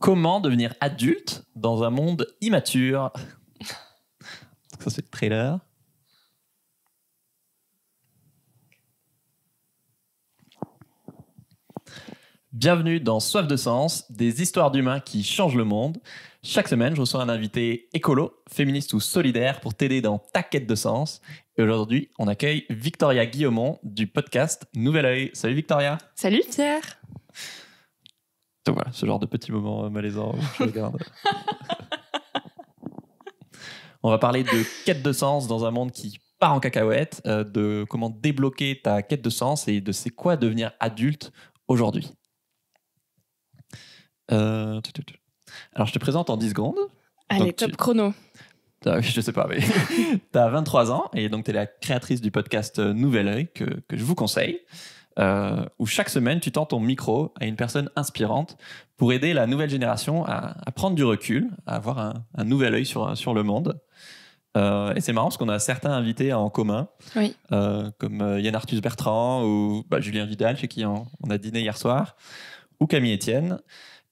Comment devenir adulte dans un monde immature Ça, c'est le trailer. Bienvenue dans Soif de Sens, des histoires d'humains qui changent le monde. Chaque semaine, je reçois un invité écolo, féministe ou solidaire pour t'aider dans ta quête de sens. Et aujourd'hui, on accueille Victoria Guillaumont du podcast Nouvel Oeil. Salut Victoria. Salut Pierre. Donc voilà, ce genre de petits moment euh, malaisant je regarde. On va parler de quête de sens dans un monde qui part en cacahuète, euh, de comment débloquer ta quête de sens et de c'est quoi devenir adulte aujourd'hui. Euh, Alors je te présente en 10 secondes. Allez, top chrono. Ah je sais pas, mais tu as 23 ans et donc tu es la créatrice du podcast Nouvel Oeil que, que je vous conseille. Euh, où chaque semaine, tu tends ton micro à une personne inspirante pour aider la nouvelle génération à, prendre du recul, à avoir un, nouvel œil sur, sur le monde. Euh, et c'est marrant parce qu'on a certains invités en commun, euh, comme Yann Arthus Bertrand ou bah, Julien Vidal, chez qui on, a dîné hier soir, ou Camille Etienne,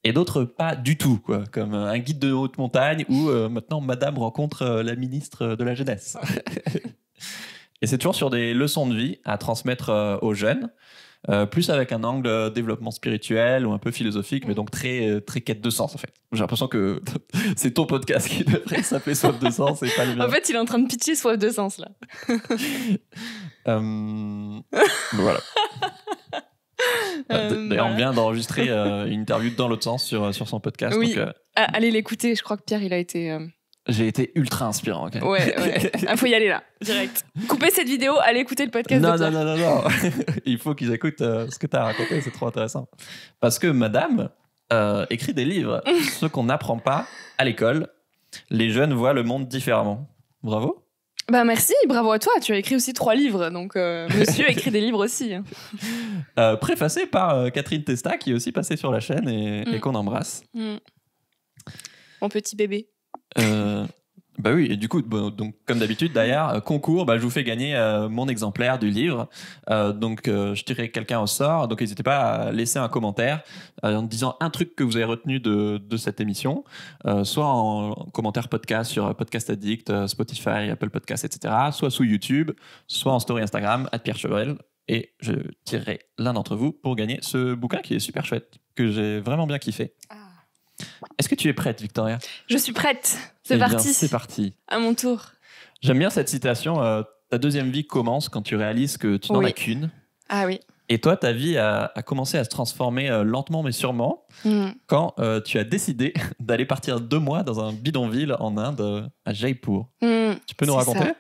et d'autres pas du tout, comme un guide de haute montagne ou maintenant Madame rencontre la ministre de la Jeunesse. Et c'est toujours sur des leçons de vie à transmettre euh, aux jeunes. Euh, plus avec un angle euh, développement spirituel ou un peu philosophique, mais mm. donc très, très quête de sens en fait. J'ai l'impression que c'est ton podcast qui devrait s'appeler Soif de sens et pas le mien. En fait, il est en train de pitcher Soif de sens là. Hum, voilà. Hum, ah, d'ailleurs, on vient d'enregistrer une interview dans l'autre sens sur, sur son podcast. Oui. Ah, allez l'écouter, je crois que Pierre il a été j'ai été ultra inspirant. Ouais, ouais. Il ah, faut y aller là, direct. Coupez cette vidéo, allez écouter le podcast. Non, de non, non, non, non, Il faut qu'ils écoutent euh, ce que tu as raconté, c'est trop intéressant. Parce que madame euh, écrit des livres, ce qu'on n'apprend pas à l'école. Les jeunes voient le monde différemment. Bravo. Bah merci, bravo à toi. Tu as écrit aussi trois livres, donc euh, monsieur écrit des livres aussi. Hein. préfacé par Catherine Testa, qui est aussi passée sur la chaîne et, mm. qu'on embrasse. Mm. Mon petit bébé. Euh, bah oui, et du coup, donc, comme d'habitude, d'ailleurs, concours, bah, je vous fais gagner euh, mon exemplaire du livre. Euh, donc, je tirerai quelqu'un au sort. Donc, n'hésitez pas à laisser un commentaire en disant un truc que vous avez retenu de, de cette émission, soit en, commentaire podcast sur Podcast Addict, Spotify, Apple Podcast, etc., soit sous YouTube, soit en story Instagram, à Pierre Chevrel. Et je tirerai l'un d'entre vous pour gagner ce bouquin qui est super chouette, que j'ai vraiment bien kiffé. Ah. Est-ce que tu es prête, Victoria Je suis prête. C'est eh parti. C'est parti. À mon tour. J'aime bien cette citation. Euh, ta deuxième vie commence quand tu réalises que tu n'en as qu'une. Ah oui. Et toi, ta vie a, commencé à se transformer euh, lentement mais sûrement hmm. quand euh, tu as décidé d'aller partir deux mois dans un bidonville en Inde à Jaipur. Hmm. tu peux nous raconter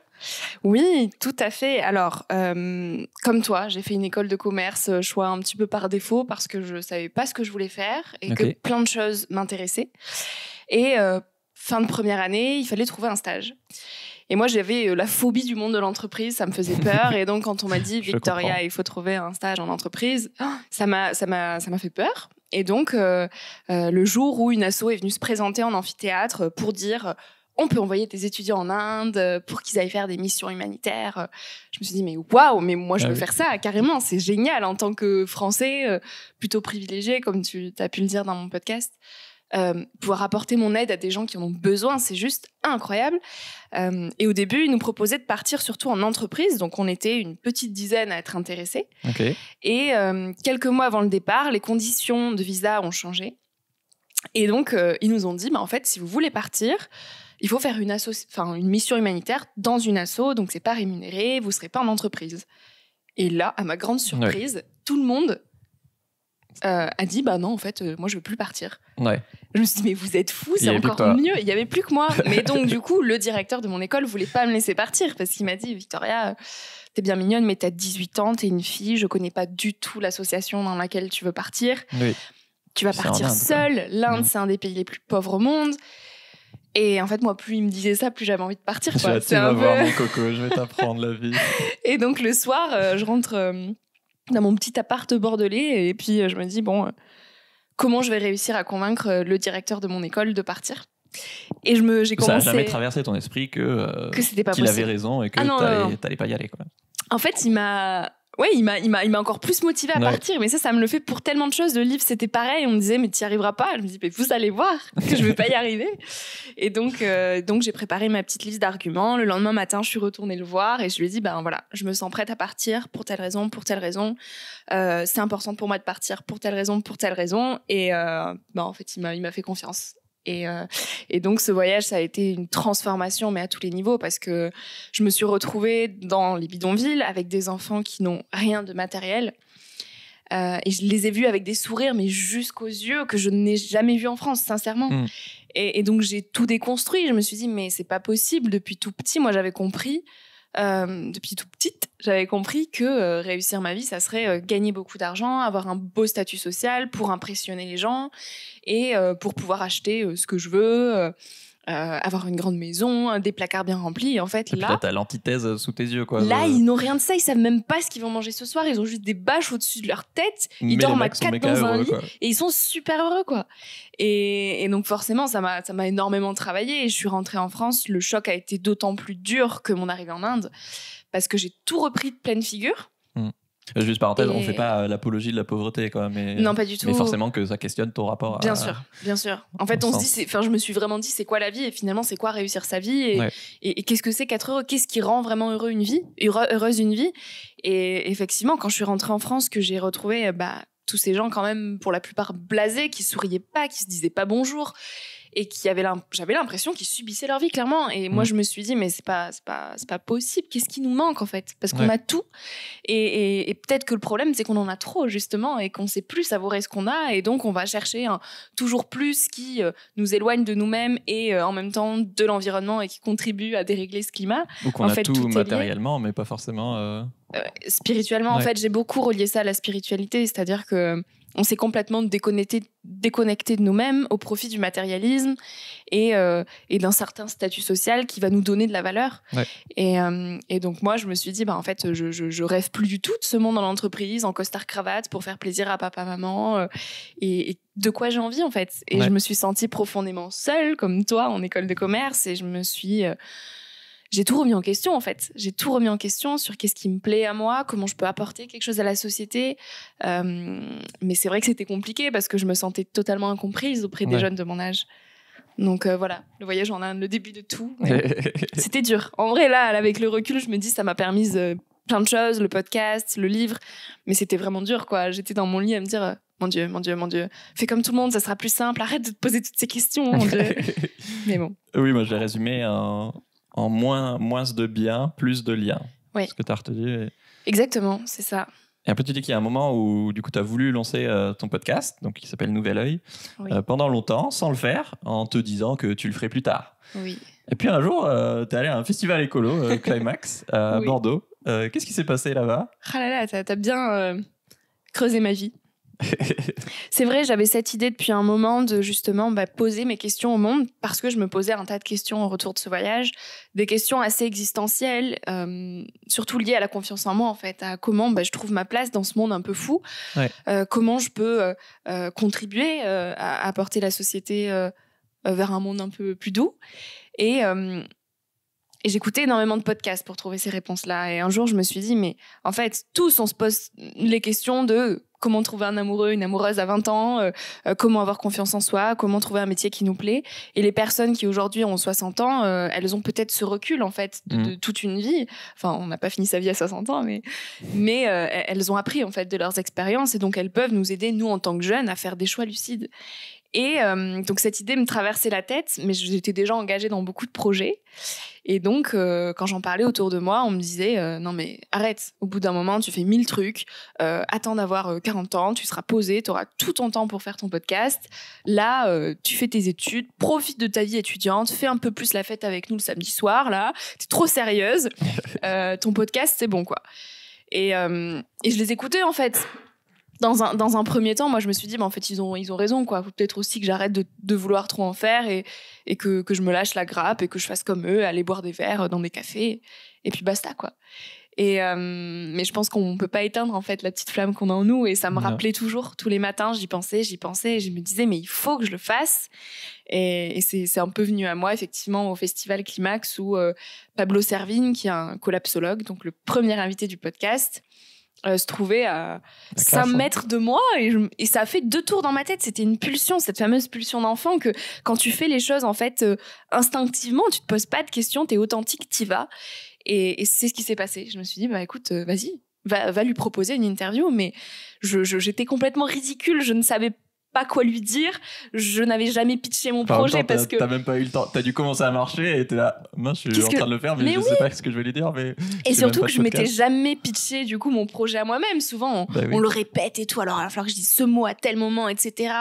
oui, tout à fait. Alors, euh, comme toi, j'ai fait une école de commerce, euh, choix un petit peu par défaut parce que je ne savais pas ce que je voulais faire et que plein de choses m'intéressaient. Et euh, fin de première année, il fallait trouver un stage. Et moi, j'avais la phobie du monde de l'entreprise, ça me faisait peur. Et donc, quand on m'a dit, Victoria, il faut trouver un stage en entreprise, ça m'a, fait peur. Et donc, le jour où une asso est venue se présenter en amphithéâtre pour dire on peut envoyer des étudiants en Inde euh, pour qu'ils aillent faire des missions humanitaires. Euh, je me suis dit, mais waouh, mais moi je ah veux faire ça carrément, c'est génial en tant que Français, euh, plutôt privilégié, comme tu as pu le dire dans mon podcast. pouvoir apporter mon aide à des gens qui en ont besoin, c'est juste incroyable. et au début, ils nous proposaient de partir surtout en entreprise, donc on était une petite dizaine à être intéressés. Et quelques mois avant le départ, les conditions de visa ont changé. Et donc, ils nous ont dit, bah, en fait, si vous voulez partir, il faut faire une, mission humanitaire dans une asso, donc c'est pas rémunéré, vous serez pas en entreprise. Et là, à ma grande surprise, tout le monde euh, a dit bah non en fait euh, moi je veux plus partir. Je me suis dit mais vous êtes fous, c'est encore mieux il y avait plus que moi mais donc du coup le directeur de mon école voulait pas me laisser partir parce qu'il m'a dit Victoria euh, tu es bien mignonne mais tu as 18 ans tu es une fille je connais pas du tout l'association dans laquelle tu veux partir. Tu vas partir seule. L'Inde, mm. c'est un des pays les plus pauvres au monde. Et en fait, moi, plus il me disait ça, plus j'avais envie de partir. Tu, vas un mon coco, je vais t'apprendre la vie. Et donc le soir, euh, je rentre euh, dans mon petit appart bordelais et puis euh, je me dis, bon, comment je vais réussir à convaincre le directeur de mon école de partir et je me, j'ai commencé... Ça n'a jamais traversé ton esprit que, c'était qu'il avait raison et que tu ah n'allais pas y aller. Quoi. En fait, il m'a oui, il m'a, il m'a, il m'a encore plus motivé à partir. Mais ça, ça me le fait pour tellement de choses. Le livre, c'était pareil. On me disait, mais tu n'y arriveras pas. Je me dis, mais vous allez voir que je ne vais pas y arriver. Et donc, euh, donc j'ai préparé ma petite liste d'arguments. Le lendemain matin, je suis retournée le voir et je lui ai dit, ben voilà, je me sens prête à partir pour telle raison, pour telle raison. Euh, c'est important pour moi de partir pour telle raison, pour telle raison. Et euh, ben, en fait, il m'a, il m'a fait confiance. Euh, et, donc ce voyage, ça a été une transformation, mais à tous les niveaux, parce que je me suis retrouvée dans les bidonvilles avec des enfants qui n'ont rien de matériel. Euh, et je les ai vus avec des sourires, mais jusqu'aux yeux, que je n'ai jamais vus en France, sincèrement. Hmm. Et, et, donc j'ai tout déconstruit. Je me suis dit, mais c'est pas possible. Depuis tout petit, moi j'avais compris euh, depuis toute petite, j'avais compris que euh, réussir ma vie, ça serait euh, gagner beaucoup d'argent, avoir un beau statut social pour impressionner les gens et pour pouvoir acheter ce que je veux, euh, avoir une grande maison, des placards bien remplis. En fait, Et là, t'as l'antithèse sous tes yeux, quoi. Là, euh, ils n'ont rien de ça. Ils savent même pas ce qu'ils vont manger ce soir. Ils ont juste des bâches au-dessus de leur tête. Ils dorment à quatre dans un lit et ils sont super heureux, quoi. Et, donc forcément, ça m'a ça m'a énormément travaillé. Et je suis rentrée en France. Le choc a été d'autant plus dur que mon arrivée en Inde parce que j'ai tout repris de pleine figure. Euh, juste parenthèse, on fait pas euh, l'apologie de la pauvreté, quoi. Mais, euh, non, pas du tout. Mais forcément que ça questionne ton rapport. Bien sûr, bien sûr. En fait, on, se dit, enfin, je me suis vraiment dit, c'est quoi la vie Et finalement, c'est quoi réussir sa vie Et, qu'est-ce que c'est qu'être heureux Qu'est-ce qui rend vraiment heureux une vie, heureuse une vie Et effectivement, quand je suis rentrée en France, que j'ai retrouvé bah, tous ces gens quand même, pour la plupart blasés, qui souriaient pas, qui se disaient pas bonjour, et qui j'avais l'impression qu'ils subissaient leur vie clairement et moi mm. je me suis dit mais c'est pas c'est pas pas possible qu'est-ce qui nous manque en fait parce qu'on a tout et, peut-être que le problème c'est qu'on en a trop justement et qu'on sait plus savourer ce qu'on a et donc on va chercher toujours plus qui euh, nous éloigne de nous-mêmes et euh, en même temps de l'environnement et qui contribue à dérégler ce climat. Donc on a fait, tout, matériellement mais pas forcément euh, euh, spirituellement, en fait, j'ai beaucoup relié ça à la spiritualité, c'est-à-dire que euh, on s'est complètement déconnecté, déconnecté de nous-mêmes au profit du matérialisme et, euh, d'un certain statut social qui va nous donner de la valeur. Et, donc moi, je me suis dit, bah, en fait, je, rêve plus du tout de ce monde dans l'entreprise, en costard-cravate, pour faire plaisir à papa, maman. et, de quoi j'ai envie, en fait. Et je me suis sentie profondément seule, comme toi, en école de commerce. Et je me suis j'ai tout remis en question en fait. J'ai tout remis en question sur qu'est-ce qui me plaît à moi, comment je peux apporter quelque chose à la société. Euh, mais c'est vrai que c'était compliqué parce que je me sentais totalement incomprise auprès des jeunes de mon âge. Donc euh, voilà, le voyage en Inde, le début de tout. c'était dur. En vrai, là, avec le recul, je me dis, ça m'a permis euh, plein de choses, le podcast, le livre. Mais c'était vraiment dur, quoi. J'étais dans mon lit à me dire, mon Dieu, mon Dieu, mon Dieu, fais comme tout le monde, ça sera plus simple. Arrête de te poser toutes ces questions, mon Dieu. mais bon. Oui, moi, je vais résumé en en moins, moins de biens, plus de liens. Oui. Ce que tu as retenu. Exactement, c'est ça. Et après, tu dis qu'il y a un moment où, du coup, tu as voulu lancer euh, ton podcast, donc qui s'appelle Nouvel Oeil, euh, pendant longtemps, sans le faire, en te disant que tu le ferais plus tard. Oui. Et puis un jour, euh, tu es allé à un festival écolo, Climax, à Bordeaux. Qu'est-ce qui s'est passé là-bas Ah là là, tu as bien creusé ma vie c'est vrai, j'avais cette idée depuis un moment de justement bah, poser mes questions au monde parce que je me posais un tas de questions au retour de ce voyage, des questions assez existentielles, surtout liées à la confiance en moi en fait, à comment bah, je trouve ma place dans ce monde un peu fou, euh, comment je peux euh, euh, contribuer à apporter la société vers un monde un peu plus doux. Et, et j'écoutais énormément de podcasts pour trouver ces réponses-là. Et un jour, je me suis dit, mais en fait, tous on se pose les questions de comment trouver un amoureux, une amoureuse à 20 ans, euh, euh, comment avoir confiance en soi, comment trouver un métier qui nous plaît. Et les personnes qui aujourd'hui ont 60 ans, euh, elles ont peut-être ce recul en fait mm. de, toute une vie. Enfin, on n'a pas fini sa vie à 60 ans, mais mais elles ont appris en fait de leurs expériences et donc elles peuvent nous aider nous en tant que jeunes à faire des choix lucides. Et euh, donc cette idée me traversait la tête, mais j'étais déjà engagée dans beaucoup de projets. Et donc euh, quand j'en parlais autour de moi, on me disait euh, non mais arrête, au bout d'un moment tu fais mille trucs, attends d'avoir 40 ans, tu seras posée, tu auras tout ton temps pour faire ton podcast. Là, tu fais tes études, profite de ta vie étudiante, fais un peu plus la fête avec nous le samedi soir là, t'es trop sérieuse, ton podcast c'est bon quoi. et, je les écoutais en fait dans un, premier temps, moi, je me suis dit, bah, en fait, ils ont, raison, quoi. peut-être aussi que j'arrête de, vouloir trop en faire et, que, je me lâche la grappe et que je fasse comme eux, aller boire des verres dans des cafés. Et puis basta, quoi. Euh, mais je pense qu'on ne peut pas éteindre, en fait, la petite flamme qu'on a en nous. Et ça me rappelait toujours, tous les matins, j'y pensais, j'y pensais. Et je me disais, mais il faut que je le fasse. Et, c'est un peu venu à moi, effectivement, au festival Climax où euh, Pablo Servigne, qui est un collapsologue, donc le premier invité du podcast, euh, se trouvait à 5 mètres de moi et, ça a fait deux tours dans ma tête. C'était une pulsion, cette fameuse pulsion d'enfant que quand tu fais les choses en fait euh, instinctivement, tu te poses pas de questions, es authentique, t'y vas. Et, c'est ce qui s'est passé. Je me suis dit bah écoute, euh, vas-y, va, lui proposer une interview. Mais j'étais je, complètement ridicule, je ne savais pas quoi lui dire. Je n'avais jamais pitché mon projet parce que. T'as même pas eu le temps. T'as dû commencer à marcher et t'es là, moi je suis en train de le faire, mais, je sais pas ce que je vais lui dire. Mais et surtout que je m'étais jamais pitché du coup mon projet à moi-même. Souvent, bah on, le répète et tout. Alors, il va falloir que je dise ce mot à tel moment, etc.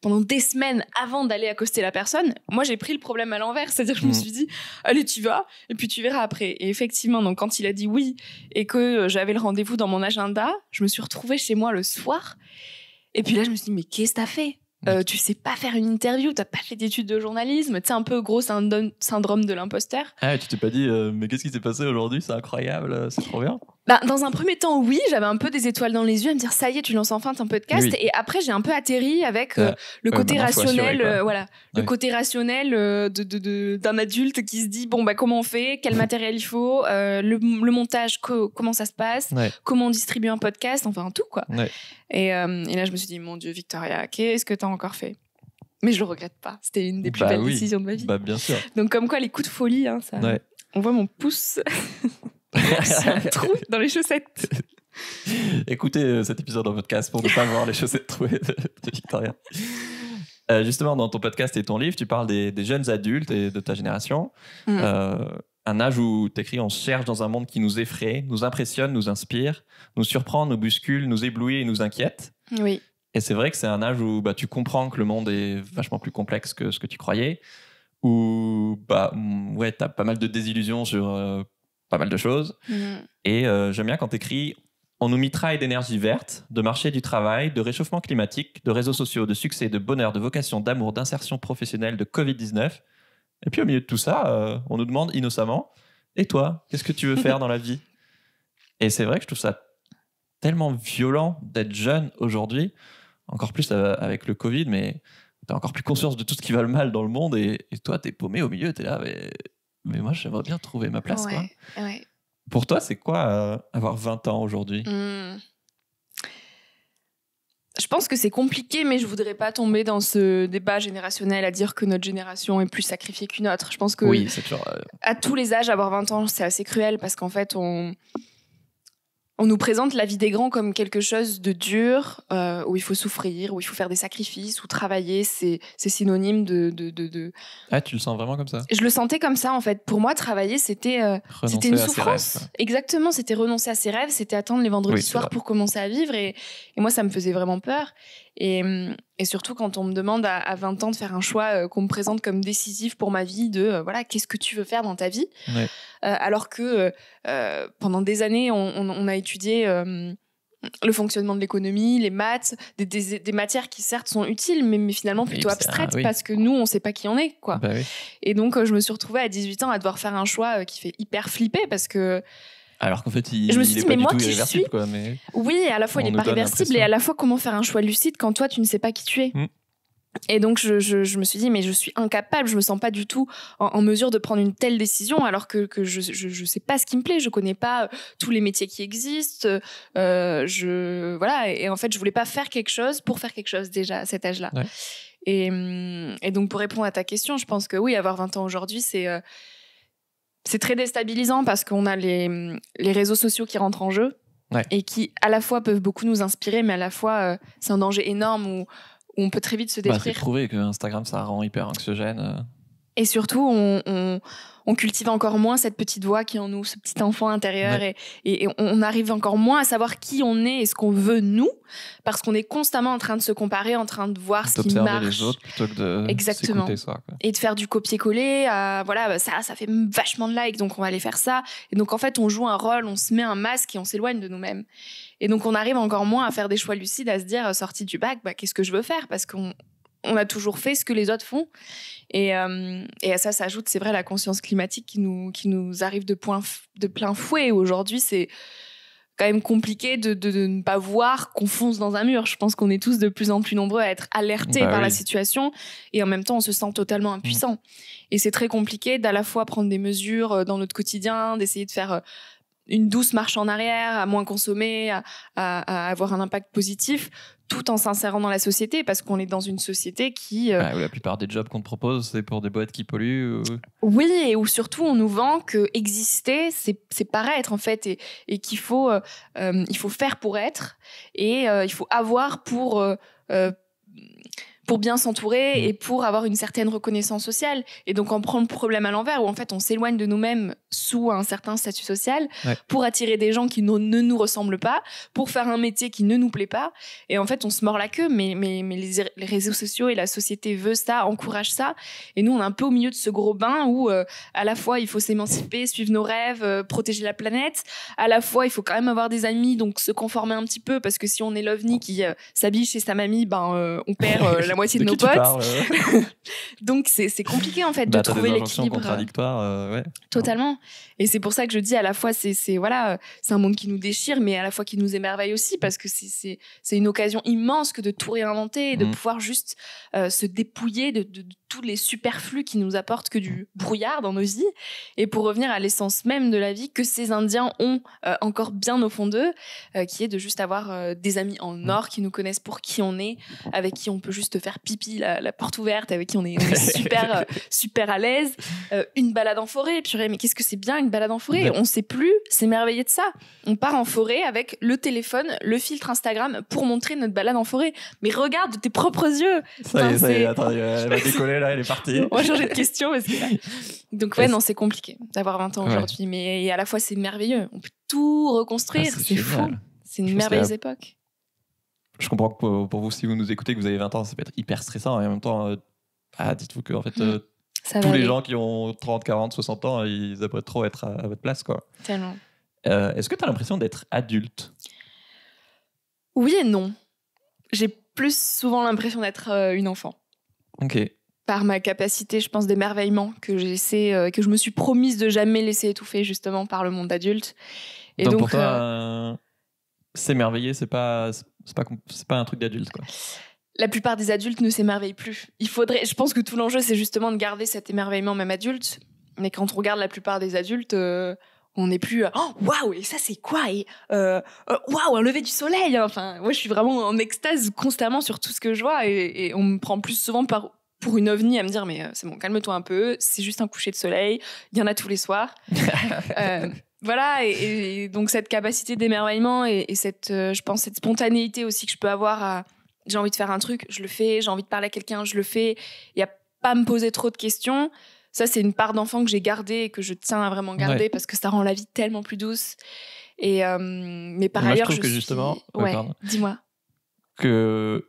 Pendant des semaines avant d'aller accoster la personne, moi j'ai pris le problème à l'envers. C'est-à-dire que je me mm. suis dit, allez, tu vas et puis tu verras après. Et effectivement, donc quand il a dit oui et que euh, j'avais le rendez-vous dans mon agenda, je me suis retrouvée chez moi le soir et puis là, je me suis dit, mais qu'est-ce que t'as fait mm. euh, tu sais pas faire une interview, t'as pas fait d'études de journalisme, tu sais, un peu gros syndrome de l'imposteur. Ah, tu t'es pas dit, euh, mais qu'est-ce qui s'est passé aujourd'hui, c'est incroyable, euh, c'est trop bien. Bah, dans un premier temps, oui, j'avais un peu des étoiles dans les yeux à me dire ça y est, tu lances enfin ton podcast. Et après, j'ai un peu atterri avec euh, euh, le, euh, côté rationnel, voilà, le côté rationnel, de d'un adulte qui se dit bon bah comment on fait, quel matériel il faut, le, montage, comment ça se passe, comment on distribue un podcast, enfin tout quoi. Et, là, je me suis dit mon Dieu, Victoria, qu'est-ce que t'as encore fait Mais je le regrette pas. C'était une des bah plus belles décisions de ma vie. Bah, bien sûr. Donc comme quoi, les coups de folie, hein, ça. On voit mon pouce. un trou dans les chaussettes. Écoutez euh, cet épisode dans votre pour ne pas voir les chaussettes trouées de, Victoria. Euh, justement, dans ton podcast et ton livre, tu parles des, jeunes adultes et de ta génération. Mm. Euh, un âge où tu écris On cherche dans un monde qui nous effraie, nous impressionne, nous inspire, nous surprend, nous bouscule, nous éblouit et nous inquiète. Oui. Et c'est vrai que c'est un âge où bah, tu comprends que le monde est vachement plus complexe que ce que tu croyais, où bah, mm, ouais, tu as pas mal de désillusions sur pas mal de choses. Mhm. Et euh, j'aime bien quand tu écris On nous mitraille d'énergie verte, de marché du travail, de réchauffement climatique, de réseaux sociaux, de succès, de bonheur, de vocation, d'amour, d'insertion professionnelle, de Covid-19. Et puis au milieu de tout ça, euh, on nous demande innocemment Et toi, qu'est-ce que tu veux faire dans la vie Et c'est vrai que je trouve ça tellement violent d'être jeune aujourd'hui, encore plus euh, avec le Covid, mais tu encore plus conscience de tout ce qui va le mal dans le monde et, toi, t'es paumé au milieu, tu es là, mais moi, j'aimerais bien trouver ma place. quoi. Pour toi, c'est quoi euh, avoir 20 ans aujourd'hui hmm. Je pense que c'est compliqué, mais je voudrais pas tomber dans ce débat générationnel à dire que notre génération est plus sacrifiée qu'une autre. Je pense que oui, euh. à tous les âges, avoir 20 ans, c'est assez cruel parce qu'en fait, on on nous présente la vie des grands comme quelque chose de dur, euh, où il faut souffrir, où il faut faire des sacrifices, où travailler, c'est, synonyme de, Ah, tu le sens vraiment comme ça Je le sentais comme ça, en fait. Pour moi, travailler, c'était, euh, c'était une souffrance. Exactement, c'était renoncer à ses rêves, c'était attendre les vendredis soirs pour commencer à vivre. Et, et, moi, ça me faisait vraiment peur. Et, hum, et surtout quand on me demande à, 20 ans de faire un choix euh, qu'on me présente comme décisif pour ma vie, de euh, voilà, qu'est-ce que tu veux faire dans ta vie euh, Alors que pendant des années, on, a étudié le fonctionnement de l'économie, les maths, des, matières qui certes sont utiles, mais, finalement plutôt abstraites, parce que nous, on ne sait pas qui on est. quoi. Bah Et donc, je me suis retrouvée à 18 ans à devoir faire un choix qui fait hyper flipper, parce que alors qu'en fait, il, je me suis mais Quoi, oui, à la fois, il n'est pas réversible et à la fois, comment faire un choix lucide quand toi, tu ne sais pas qui tu es mm. Et donc, je, me suis dit, mais je suis incapable, je me sens pas du tout en, mesure de prendre une telle décision alors que, je, ne sais pas ce qui me plaît, je connais pas euh, tous les métiers qui existent. Euh, je, voilà, et, en fait, je voulais pas faire quelque chose pour faire quelque chose déjà à cet âge-là. Hum, et, donc, pour répondre à ta question, je pense que oui, avoir 20 ans aujourd'hui, c'est. Euh, c'est très déstabilisant parce qu'on a les, réseaux sociaux qui rentrent en jeu et qui, à la fois, peuvent beaucoup nous inspirer, mais à la fois, euh, c'est un danger énorme où, on peut très vite se détruire. Bah, c'est prouvé que Instagram, ça rend hyper anxiogène. Euh. Et surtout, on, cultive encore moins cette petite voix qui est en nous, ce petit enfant intérieur, et, on arrive encore moins à savoir qui on est et ce qu'on veut nous, parce qu'on est constamment en train de se comparer, en train de voir ce qui marche. les autres plutôt que de Exactement. Ça, quoi. Et de faire du copier-coller, voilà, bah, ça, ça fait vachement de likes, donc on va aller faire ça. Et donc en fait, on joue un rôle, on se met un masque et on s'éloigne de nous-mêmes. Et donc on arrive encore moins à faire des choix lucides, à se dire, sorti du bac, bah, qu'est-ce que je veux faire Parce qu'on on a toujours fait ce que les autres font. Euh, et, à ça s'ajoute, c'est vrai, la conscience climatique qui nous, qui nous arrive de, point de plein fouet. Aujourd'hui, c'est quand même compliqué de, de, ne pas voir qu'on fonce dans un mur. Je pense qu'on est tous de plus en plus nombreux à être alertés bah par la situation et en même temps, on se sent totalement mmh. impuissant. Et c'est très compliqué d'à la fois prendre des mesures euh, dans notre quotidien, d'essayer de faire euh, une douce marche en arrière, à moins consommer, à, avoir un impact positif, tout en s'insérant dans la société, parce qu'on est dans une société qui... Euh, bah, la plupart des jobs qu'on te propose, c'est pour des boîtes qui polluent. Oui, et où surtout on nous vend que exister, c'est paraître en fait, et, et qu'il faut, euh, euh, il faut faire pour être, et il faut avoir pour pour bien s'entourer mm. et pour avoir une certaine reconnaissance sociale. Et donc, on prend le problème à l'envers, où en fait, on s'éloigne de nous-mêmes sous un certain statut social pour attirer des gens qui ne, nous ressemblent pas, pour faire un métier qui ne nous plaît pas. Et en fait, on se mord la queue, mais, mais, les, réseaux sociaux et la société veut ça, encourage ça. Et nous, on est un peu au milieu de ce gros bain où, euh, à la fois, il faut s'émanciper, suivre nos rêves, euh, protéger la planète. À la fois, il faut quand même avoir des amis, donc se conformer un petit peu, parce que si on est l'ovni qui euh, s'habille chez sa mamie, ben, on perd moitié de, nos potes. Donc c'est compliqué en fait de bah, trouver l'équilibre. Euh, contradictoire, euh, ouais. Totalement. Et c'est pour ça que je dis à la fois c'est voilà euh, c'est un monde qui nous déchire, mais à la fois qui nous émerveille aussi parce que c'est une occasion immense que de tout réinventer et de mmh. pouvoir juste se dépouiller de tous les superflus qui nous apportent que du mm. brouillard dans nos vies. Et pour revenir à l'essence même de la vie que ces Indiens ont euh, encore bien au fond d'eux, euh, qui est de juste avoir euh, des amis en mm. or qui nous connaissent pour qui on est, avec qui on peut juste faire pipi la, porte ouverte, avec qui on est, super, super à l'aise. une balade en forêt, purée, mais qu'est-ce que c'est bien une balade en forêt On sait plus s'émerveiller de ça. On part en forêt avec le téléphone, le filtre Instagram pour montrer notre balade en forêt. Mais regarde de tes propres yeux. Ça y est, ça y est, elle elle, est partie. On va changer de question parce que Donc ouais, non, c'est compliqué d'avoir 20 ans aujourd'hui, mais à la fois c'est merveilleux. On peut tout reconstruire, ah, c'est fou. C'est une merveilleuse époque. Je comprends que pour, vous, si vous nous écoutez, que vous avez 20 ans, ça peut être hyper stressant et en même temps, euh, ah, dites-vous que en fait. Euh, tous les gens qui ont 30, 40, 60 ans, ils aimeraient trop être à, votre place. Quoi. Tellement. Euh, est-ce que tu as l'impression d'être adulte Oui et non. J'ai plus souvent l'impression d'être une enfant. Ok par ma capacité, je pense, d'émerveillement que j'ai euh, que je me suis promise de jamais laisser étouffer justement par le monde adulte. Et donc, euh, s'émerveiller, c'est pas, pas, c'est pas un truc d'adulte, La plupart des adultes ne s'émerveillent plus. Il faudrait, je pense que tout l'enjeu, c'est justement de garder cet émerveillement même adulte. Mais quand on regarde la plupart des adultes, euh, on n'est plus oh waouh et ça c'est quoi et waouh un lever du soleil enfin moi je suis vraiment en extase constamment sur tout ce que je vois et on me prend plus souvent par pour une ovni à me dire mais euh, c'est bon calme-toi un peu c'est juste un coucher de soleil il y en a tous les soirs euh, voilà et, donc cette capacité d'émerveillement et, cette euh, je pense cette spontanéité aussi que je peux avoir à j'ai envie de faire un truc je le fais j'ai envie de parler à quelqu'un je le fais il y a pas me poser trop de questions ça c'est une part d'enfant que j'ai gardée et que je tiens à vraiment garder parce que ça rend la vie tellement plus douce et mais par ailleurs je trouve que justement ouais, dis-moi que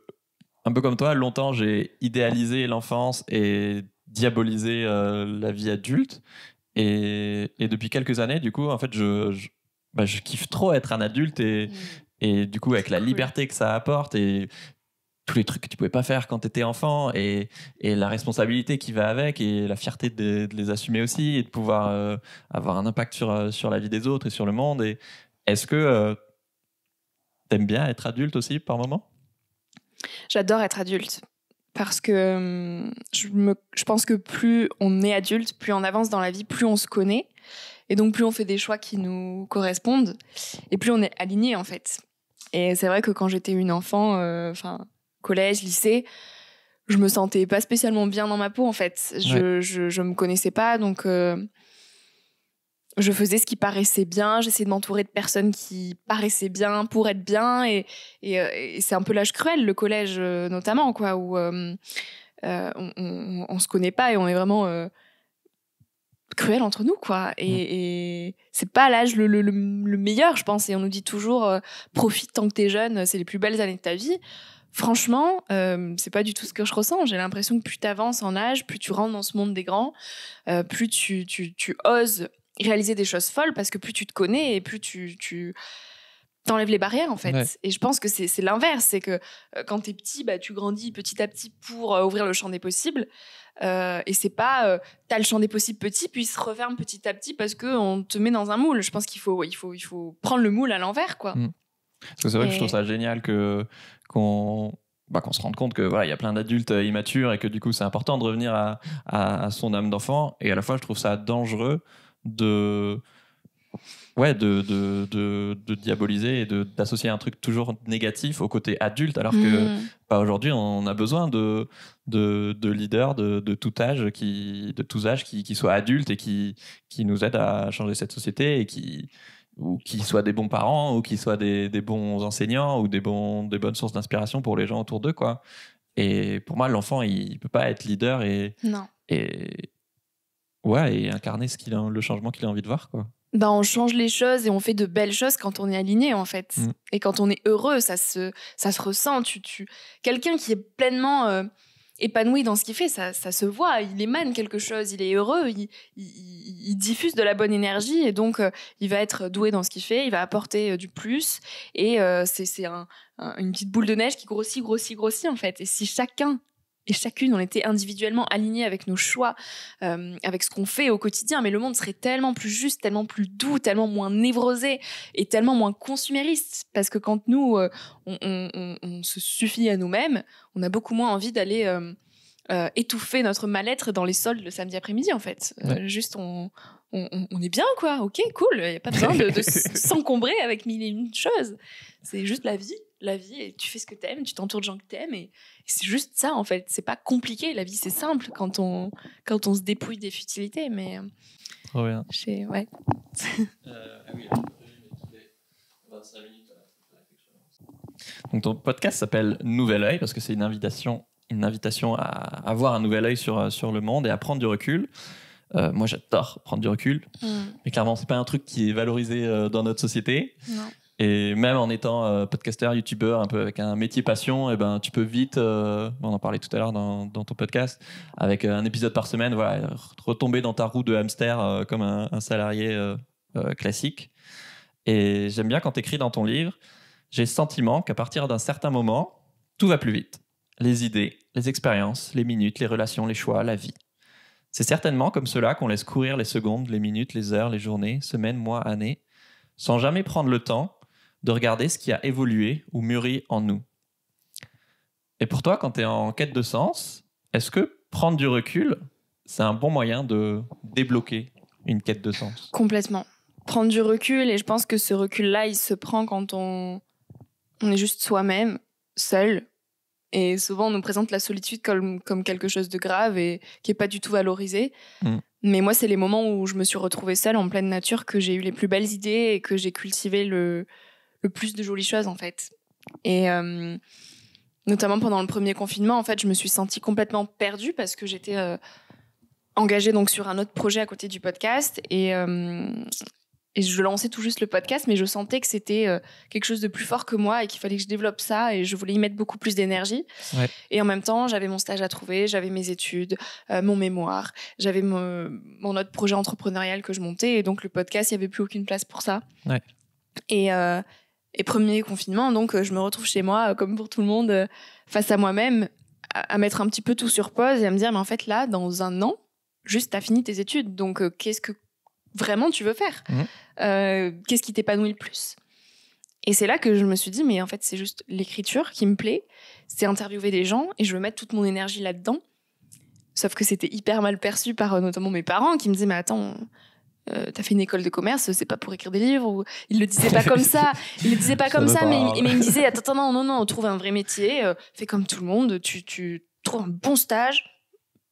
un peu comme toi, longtemps j'ai idéalisé l'enfance et diabolisé euh, la vie adulte. Et, depuis quelques années, du coup, en fait, je, bah, kiffe trop être un adulte et, mm. et du coup, avec la liberté que ça apporte et tous les trucs que tu pouvais pas faire quand tu étais enfant et, la responsabilité qui va avec et la fierté de, les assumer aussi et de pouvoir euh, avoir un impact sur, euh, sur la vie des autres et sur le monde. Et est-ce que t'aimes bien être adulte aussi par moment J'adore être adulte parce que euh, je, pense que plus on est adulte, plus on avance dans la vie, plus on se connaît. Et donc plus on fait des choix qui nous correspondent et plus on est aligné en fait. Et c'est vrai que quand j'étais une enfant, euh, enfin collège, lycée, je me sentais pas spécialement bien dans ma peau en fait. Je, me connaissais pas donc euh, je faisais ce qui paraissait bien, j'essayais de m'entourer de personnes qui paraissaient bien pour être bien. Et, euh, c'est un peu l'âge cruel, le collège euh, notamment, quoi, où euh, on, on, se connaît pas et on est vraiment cruel entre nous, quoi. Et, et c'est pas l'âge le, meilleur, je pense. Et on nous dit toujours profite tant que t'es jeune, c'est les plus belles années de ta vie. Franchement, c'est pas du tout ce que je ressens. J'ai l'impression que plus tu avances en âge, plus tu rentres dans ce monde des grands, plus tu, tu, oses réaliser des choses folles parce que plus tu te connais et plus tu, tu t'enlèves les barrières en fait. Et je pense que c'est, c'est l'inverse, c'est que euh, quand tu es petit, bah, tu grandis petit à petit pour euh, ouvrir le champ des possibles. Euh, et c'est pas t'as le champ des possibles petit puis il se referme petit à petit parce que on te met dans un moule. Je pense qu'il faut il faut il faut prendre le moule à l'envers quoi. Mm. Parce que c'est vrai que je trouve ça génial que qu'on bah, qu'on se rende compte que voilà il y a plein d'adultes immatures et que du coup c'est important de revenir à, à, à son âme d'enfant. Et à la fois je trouve ça dangereux de ouais, de, de, de, diaboliser et d'associer un truc toujours négatif au côté adulte, alors que mm. bah, aujourd'hui, on a besoin de, de, de leaders de, de, tout âge, qui, de tous âges, qui, qui soient adultes et qui, qui nous aident à changer cette société et qui ou qui soient des bons parents ou qui soient des, des bons enseignants ou des, bons, des bonnes sources d'inspiration pour les gens autour d'eux quoi et pour moi l'enfant il peut pas être leader et, non. et Ouais, et incarner ce qu'il a, le changement qu'il a envie de voir, quoi. Ben, on change les choses et on fait de belles choses quand on est aligné en fait. Mm. Et quand on est heureux, ça se, ça se ressent. Tu, tu... Quelqu'un qui est pleinement euh, épanoui dans ce qu'il fait, ça, se voit, il émane quelque chose, il est heureux, il, diffuse de la bonne énergie et donc euh, il va être doué dans ce qu'il fait, il va apporter euh, du plus et c'est, c'est une petite boule de neige qui grossit, grossit, grossit en fait. Et si chacun et chacune, on était individuellement alignés avec nos choix, euh, avec ce qu'on fait au quotidien, mais le monde serait tellement plus juste, tellement plus doux, tellement moins névrosé et tellement moins consumériste. Parce que quand nous, euh, on, se suffit à nous-mêmes, on a beaucoup moins envie d'aller euh, étouffer notre mal-être dans les soldes le samedi après-midi, en fait. juste, on, est bien, quoi. Ok, cool. Il n'y a pas besoin de, de s'encombrer avec mille et une choses. C'est juste la vie la vie et tu fais ce que t'aimes, tu t'entoures de gens que t'aimes et, c'est juste ça en fait. C'est pas compliqué, la vie c'est simple quand on, quand on se dépouille des futilités, mais. Euh, oh, euh, ah Trop euh, bien. donc ton podcast s'appelle Nouvel Oeil parce que c'est une invitation, une invitation à avoir un nouvel œil sur, sur le monde et à prendre du recul. moi, j'adore prendre du recul, mmh. mais clairement, c'est pas un truc qui est valorisé dans notre société. Non. Et même en étant euh, podcasteur, youtubeur, un peu avec un métier passion, et eh ben, tu peux vite, euh, on en parlait tout à l'heure dans, ton podcast, avec euh, un épisode par semaine, voilà, retomber dans ta roue de hamster comme un, un salarié classique. Et j'aime bien quand tu écris dans ton livre, j'ai le sentiment qu'à partir d'un certain moment, tout va plus vite. Les idées, les expériences, les minutes, les relations, les choix, la vie. C'est certainement comme cela qu'on laisse courir les secondes, les minutes, les heures, les journées, semaines, mois, années, sans jamais prendre le temps de regarder ce qui a évolué ou mûri en nous. Et pour toi, quand tu es en quête de sens, est-ce que prendre du recul, c'est un bon moyen de débloquer une quête de sens Complètement. Prendre du recul, et je pense que ce recul-là, il se prend quand on, est juste soi-même, seul. Et souvent, on nous présente la solitude comme, comme quelque chose de grave et qui n'est pas du tout valorisé. Mm. Mais moi, c'est les moments où je me suis retrouvée seule en pleine nature que j'ai eu les plus belles idées et que j'ai cultivé le, le plus de jolies choses en fait. Et euh, notamment pendant le premier confinement, en fait, je me suis sentie complètement perdue parce que j'étais euh, engagée donc sur un autre projet à côté du podcast euh, et, je lançais tout juste le podcast, mais je sentais que c'était quelque chose de plus fort que moi et qu'il fallait que je développe ça et je voulais y mettre beaucoup plus d'énergie. Et en même temps, j'avais mon stage à trouver, j'avais mes études, mon mémoire, j'avais mon, autre projet entrepreneurial que je montais et donc le podcast, il n'y avait plus aucune place pour ça. Et, et premier confinement, donc euh, je me retrouve chez moi, euh, comme pour tout le monde, euh, face à moi-même, à, mettre un petit peu tout sur pause et à me dire, mais en fait là, dans un an, juste as fini tes études, donc qu'est-ce que vraiment tu veux faire mmh. Qu'est-ce qui t'épanouit le plus Et c'est là que je me suis dit, mais en fait c'est juste l'écriture qui me plaît, c'est interviewer des gens et je veux mettre toute mon énergie là-dedans. Sauf que c'était hyper mal perçu par notamment mes parents qui me disaient, mais attends euh, t'as fait une école de commerce, c'est pas pour écrire des livres. Ou... Il le disait pas comme ça. Il le disait pas comme ça, Mais, il me disait, attends, non, non, non, on trouve un vrai métier, euh, fais comme tout le monde, tu trouves un bon stage,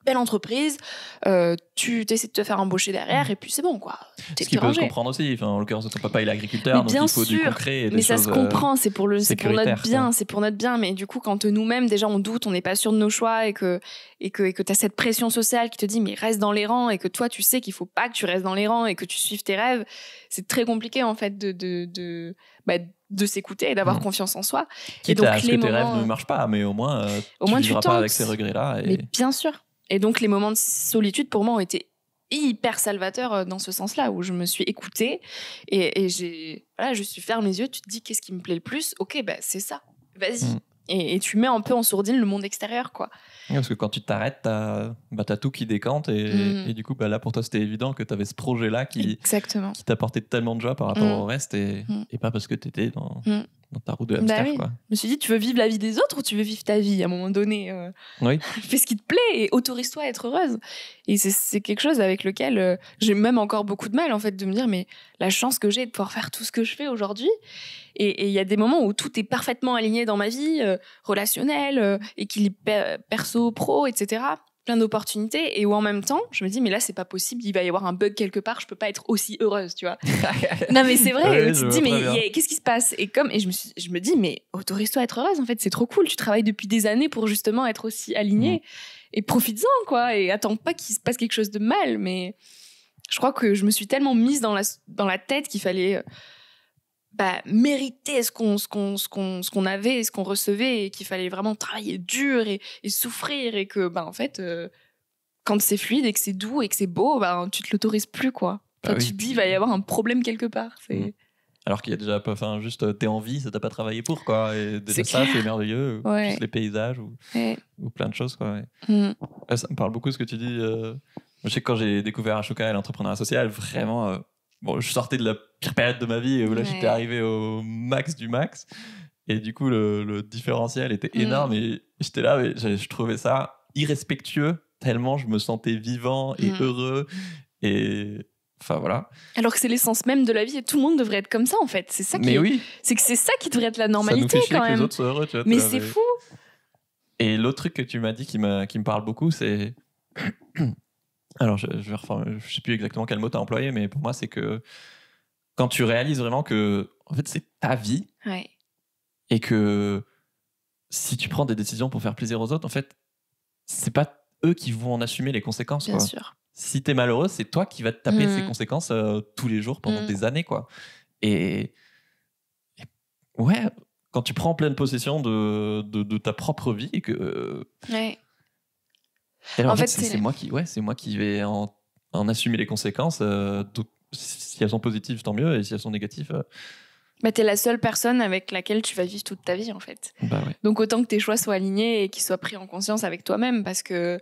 belle entreprise, euh, tu essaies de te faire embaucher derrière et puis c'est bon quoi. Ce qui peut se comprendre aussi, en l'occurrence ton papa il est agriculteur, mais donc il faut du concret. des mais ça se euh, comprend, c'est pour, le, pour notre bien, c'est pour notre bien, mais du coup quand nous-mêmes déjà on doute, on n'est pas sûr de nos choix et que et que tu as cette pression sociale qui te dit mais reste dans les rangs et que toi tu sais qu'il faut pas que tu restes dans les rangs et que tu suives tes rêves, c'est très compliqué en fait de, de, de bah, de s'écouter et d'avoir mmh. confiance en soi. et donc, à ce que tes rêves ne marchent pas, mais au moins, au euh, tu moins tu vivras pas avec ces regrets-là. Et... Mais bien sûr. Et donc les moments de solitude pour moi ont été hyper salvateurs euh, dans ce sens-là, où je me suis écoutée et, j'ai, voilà, je suis ferme les yeux, tu te dis qu'est-ce qui me plaît le plus Ok, bah, c'est ça, vas-y. Mm. Et, tu mets un peu en sourdine le monde extérieur, quoi. parce que quand tu t'arrêtes, t'as bah, as tout qui décante et, mm. du coup, bah, là pour toi, c'était évident que tu avais ce projet-là qui, qui t'apportait tellement de joie par rapport mm. au reste et, et pas parce que tu étais dans dans ta roue de bah Je me suis dit, tu veux vivre la vie des autres ou tu veux vivre ta vie à un moment donné euh, Fais ce qui te plaît et autorise-toi à être heureuse. Et c'est quelque chose avec lequel euh, j'ai même encore beaucoup de mal en fait de me dire, mais la chance que j'ai de pouvoir faire tout ce que je fais aujourd'hui. Et il y a des moments où tout est parfaitement aligné dans ma vie, euh, relationnelle, équilibre perso, pro, etc plein d'opportunités et où en même temps, je me dis mais là c'est pas possible, il va y avoir un bug quelque part, je peux pas être aussi heureuse, tu vois. non mais c'est vrai, tu te dis mais qu'est-ce qui se passe Et comme et je me suis, je me dis mais autorise-toi à être heureuse en fait, c'est trop cool, tu travailles depuis des années pour justement être aussi alignée mm. et profites-en quoi et attends pas qu'il se passe quelque chose de mal mais je crois que je me suis tellement mise dans la dans la tête qu'il fallait euh, bah, mériter ce qu'on ce qu'on ce qu'on ce qu'on avait, ce qu'on recevait, et qu'il fallait vraiment travailler dur et, souffrir et que bah en fait euh, quand c'est fluide et que c'est doux et que c'est beau, bah tu te l'autorises plus quoi. Bah tu te dis il va y avoir un problème quelque part. C'est mm. alors qu'il y a déjà pas, enfin juste euh, t'es en vie, ça t'as pas travaillé pour quoi. Et déjà ça c'est merveilleux, les paysages ou, plein de choses quoi. Mm. Ah, ça me parle beaucoup ce que tu dis. Euh, je sais que quand j'ai découvert Ashoka et l'entrepreneuriat social, vraiment bon, je sortais de la pire période de ma vie et là, j'étais arrivé au max du max. Et du coup, le, différentiel était mm. énorme. Et j'étais là, mais je trouvais ça irrespectueux, tellement je me sentais vivant et mm. heureux. Et enfin, voilà. Alors que c'est l'essence même de la vie et tout le monde devrait être comme ça, en fait. C'est ça qui, mais oui. C'est que c'est ça qui devrait être la normalité, quand même. Que les autres soient heureux, mais c'est fou. Et l'autre truc que tu m'as dit qui, qui me parle beaucoup, c'est alors, je, je sais plus exactement quel mot tu as employé, mais pour moi, c'est que quand tu réalises vraiment que, en fait, c'est ta vie. Et que si tu prends des décisions pour faire plaisir aux autres, en fait, c'est pas eux qui vont en assumer les conséquences. Bien sûr. Si tu es malheureux, c'est toi qui vas te taper ces mmh. conséquences euh, tous les jours pendant mmh. des années, quoi. Et, ouais, quand tu prends pleine possession de, ta propre vie et que. Euh, fait, c'est moi qui, ouais, c'est moi qui vais en, assumer les conséquences. Euh, si elles sont positives, tant mieux, et si elles sont négatives. mais euh. bah, t'es la seule personne avec laquelle tu vas vivre toute ta vie, en fait. Bah, Donc, autant que tes choix soient alignés et qu'ils soient pris en conscience avec toi-même, parce que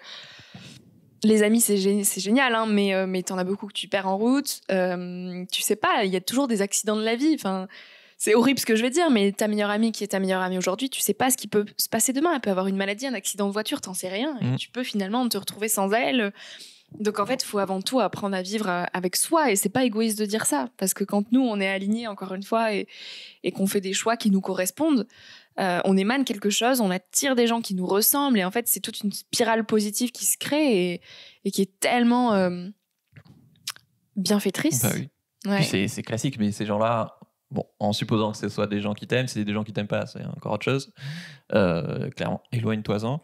les amis, c'est génial, hein, mais, euh, mais t'en as beaucoup que tu perds en route. tu sais pas, il y a toujours des accidents de la vie. Enfin, c'est horrible ce que je vais dire, mais ta meilleure amie qui est ta meilleure amie aujourd'hui, tu sais pas ce qui peut se passer demain. Elle peut avoir une maladie, un accident de voiture, t'en sais rien. Mm. tu peux finalement te retrouver sans elle. Donc en fait, il faut avant tout apprendre à vivre euh, avec soi et c'est pas égoïste de dire ça parce que quand nous on est alignés encore une fois et, qu'on fait des choix qui nous correspondent, euh, on émane quelque chose, on attire des gens qui nous ressemblent et en fait c'est toute une spirale positive qui se crée et, et qui est tellement euh, bienfaitrice. Bah c'est classique, mais ces gens-là, Bon, en supposant que ce soit des gens qui t'aiment, c'est des gens qui t'aiment pas, c'est encore autre chose. Euh, clairement, éloigne-toi-en.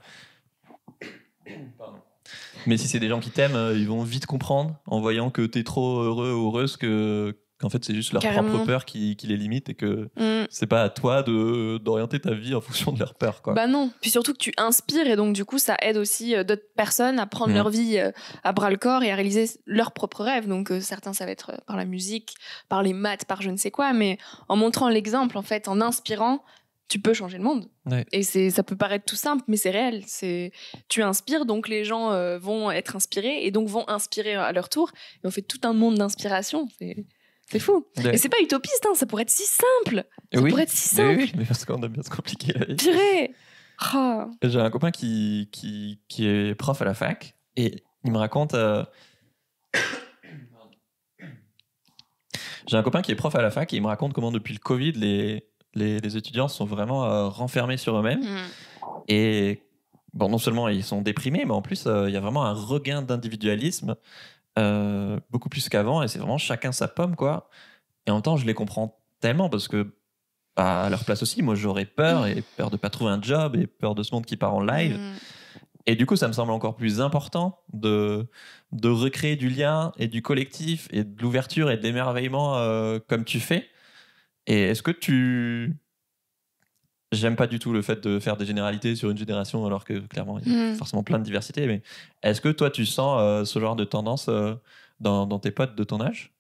Mais si c'est des gens qui t'aiment, euh, ils vont vite comprendre en voyant que tu es trop heureux ou heureuse que, qu'en fait c'est juste leur propre peur qui, les limite et que mm. c'est pas à toi de d'orienter ta vie en fonction de leur peur quoi. Bah non, puis surtout que tu inspires et donc du coup ça aide aussi euh, d'autres personnes à prendre leur mm. vie euh, à bras le corps et à réaliser leurs propres rêves. Donc euh, certains ça va être par la musique, par les maths, par je ne sais quoi, mais en montrant l'exemple en fait, en inspirant, tu peux changer le monde. Et c'est, ça peut paraître tout simple, mais c'est réel. C'est, tu inspires, donc les gens vont être inspirés et donc vont inspirer à leur tour. Et on fait tout un monde d'inspiration. C'est, c'est fou. Et c'est pas utopiste, hein, ça pourrait être si simple. Ça oui. pourrait être si simple. Mais parce qu'on aime bien se compliquer ah. J'ai un copain qui, qui, qui, est prof à la fac et il me raconte. Euh, j'ai un copain qui est prof à la fac et il me raconte comment depuis le Covid, les, les, les étudiants sont vraiment euh, renfermés sur eux-mêmes. Hmm. Et bon, non seulement ils sont déprimés, mais en plus, euh, il y a vraiment un regain d'individualisme euh, beaucoup plus qu'avant, et c'est vraiment chacun sa pomme, quoi. Et en même temps, je les comprends tellement parce que bah, à leur place aussi, moi j'aurais peur, mm. et peur de pas trouver un job, et peur de ce monde qui part en live. Mm. Et du coup, ça me semble encore plus important de, de recréer du lien et du collectif et de l'ouverture et d'émerveillement euh, comme tu fais. Et est-ce que tu, j'aime pas du tout le fait de faire des généralités sur une génération alors que clairement il y a mm. forcément plein de diversité. Mais est-ce que toi tu sens euh, ce genre de tendance euh, dans, dans, tes potes de ton âge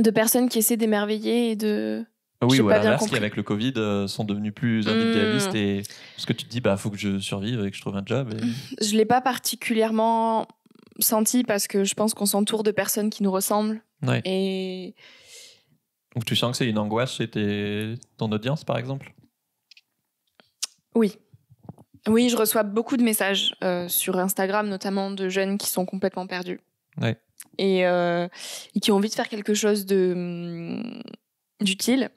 De personnes qui essaient d'émerveiller et de. Oui, ou à qui avec le Covid euh, sont devenus plus individualistes mm. et parce que tu te dis bah faut que je survive et que je trouve un job. Et... Je l'ai pas particulièrement senti parce que je pense qu'on s'entoure de personnes qui nous ressemblent et. tu sens que c'est une angoisse chez ton audience par exemple oui. Oui, je reçois beaucoup de messages euh, sur Instagram, notamment de jeunes qui sont complètement perdus. Euh, et, qui ont envie de faire quelque chose hum, d'utile,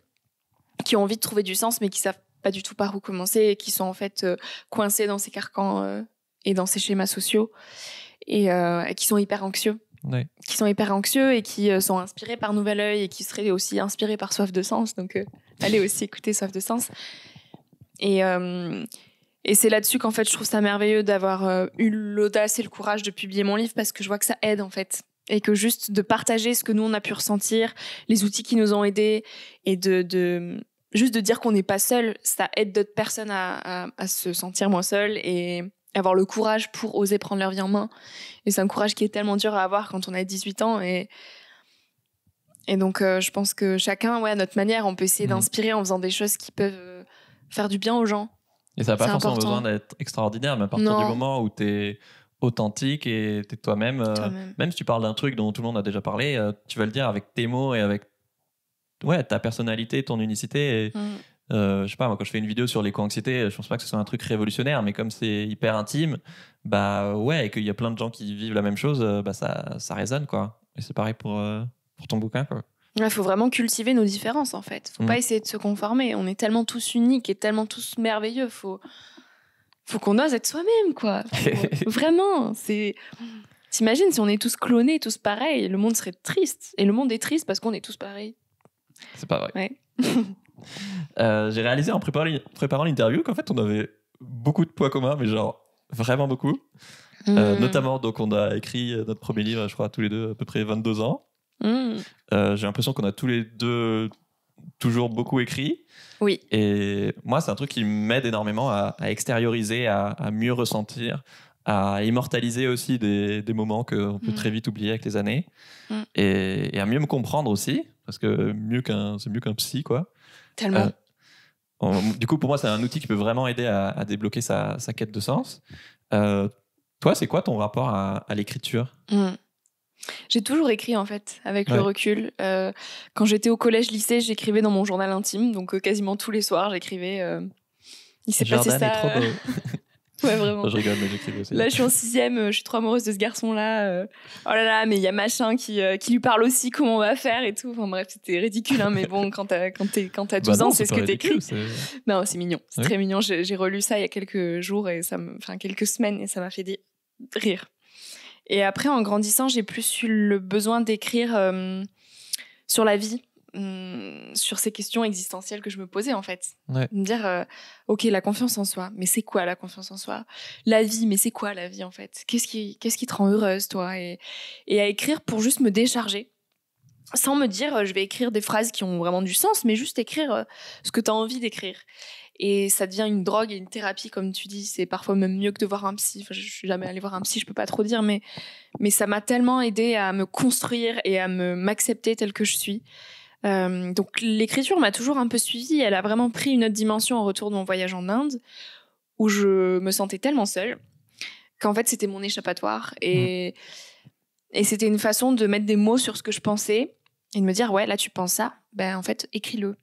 qui ont envie de trouver du sens, mais qui savent pas du tout par où commencer et qui sont en fait euh, coincés dans ces carcans et dans ces schémas sociaux et, qui sont hyper anxieux. qui sont hyper anxieux et qui sont inspirés par Nouvel Oeil et qui seraient aussi inspirés par Soif de Sens. Donc, allez aussi écouter Soif de Sens. Euh, et, c'est là-dessus qu'en fait, je trouve ça merveilleux d'avoir euh, eu l'audace et le courage de publier mon livre parce que je vois que ça aide en fait. Et que juste de partager ce que nous, on a pu ressentir, les outils qui nous ont aidés et de, juste de dire qu'on n'est pas seul, ça aide d'autres personnes à, se sentir moins seules et avoir le courage pour oser prendre leur vie en main. Et c'est un courage qui est tellement dur à avoir quand on a 18 ans et, et donc, euh, je pense que chacun, ouais, à notre manière, on peut essayer mmh. d'inspirer en faisant des choses qui peuvent faire du bien aux gens. Et ça n'a pas forcément besoin d'être extraordinaire, mais à partir du moment où tu es authentique et tu es euh, toi-même, même si tu parles d'un truc dont tout le monde a déjà parlé, euh, tu vas le dire avec tes mots et avec ouais, ta personnalité, ton unicité. Et, mm. euh, je sais pas, moi, quand je fais une vidéo sur l'éco-anxiété, je pense pas que ce soit un truc révolutionnaire, mais comme c'est hyper intime, bah ouais, et qu'il y a plein de gens qui vivent la même chose, bah ça, ça résonne, quoi. Et c'est pareil pour, pour ton bouquin, quoi. Il faut vraiment cultiver nos différences en fait. Faut mm. pas essayer de se conformer. On est tellement tous uniques et tellement tous merveilleux. Faut faut qu'on ose être soi-même quoi. vraiment, c'est T'imagines si on est tous clonés, tous pareils, le monde serait triste. Et le monde est triste parce qu'on est tous pareils. C'est pas vrai. Euh, j'ai réalisé en préparant l'interview qu'en fait on avait beaucoup de poids communs, mais genre vraiment beaucoup. Euh, mm. notamment, donc on a écrit euh, notre premier livre, je crois, tous les deux à peu près 22 ans. Mm. Euh, j'ai l'impression qu'on a tous les deux toujours beaucoup écrit. Oui. Et moi, c'est un truc qui m'aide énormément à, extérioriser, à, mieux ressentir, à immortaliser aussi des, des moments qu'on peut mm. très vite oublier avec les années, mm. et, à mieux me comprendre aussi, parce que mieux c'est mieux qu'un psy, quoi. Tellement. Euh, du coup, pour moi, c'est un outil qui peut vraiment aider à, débloquer sa, quête de sens. Euh, toi, c'est quoi ton rapport à, l'écriture j'ai toujours écrit en fait, avec le recul. Euh, quand j'étais au collège-lycée, j'écrivais dans mon journal intime, donc euh, quasiment tous les soirs, j'écrivais. Euh, il s'est passé ça. trop ouais, vraiment. Je rigole, mais aussi. Là, je suis en sixième, je suis trop amoureuse de ce garçon-là. Oh là là, mais il y a machin qui, lui parle aussi, comment on va faire et tout. Enfin bref, c'était ridicule, hein, mais bon, quand t'as, 12 bah ans, c'est ce que t'écris. Non, c'est mignon, c'est très mignon. J'ai, relu ça il y a quelques jours, et ça me... enfin quelques semaines, et ça m'a fait des... rire. Et après, en grandissant, j'ai plus eu le besoin d'écrire euh, sur la vie, hum, sur ces questions existentielles que je me posais en fait. Me dire, euh, ok, la confiance en soi, mais c'est quoi la confiance en soi La vie, mais c'est quoi la vie en fait Qu'est-ce qui, qu'est-ce qui te rend heureuse, toi et, et à écrire pour juste me décharger sans me dire euh, je vais écrire des phrases qui ont vraiment du sens, mais juste écrire ce que tu as envie d'écrire. Et ça devient une drogue et une thérapie, comme tu dis. C'est parfois même mieux que de voir un psy. Enfin, je suis jamais allée voir un psy, je peux pas trop dire, mais, mais ça m'a tellement aidé à me construire et à me, m'accepter telle que je suis. Euh, donc l'écriture m'a toujours un peu suivie. Elle a vraiment pris une autre dimension au retour de mon voyage en Inde, où je me sentais tellement seule qu'en fait c'était mon échappatoire et, mmh. et c'était une façon de mettre des mots sur ce que je pensais et de me dire ouais là tu penses ça, ben en fait écris-le.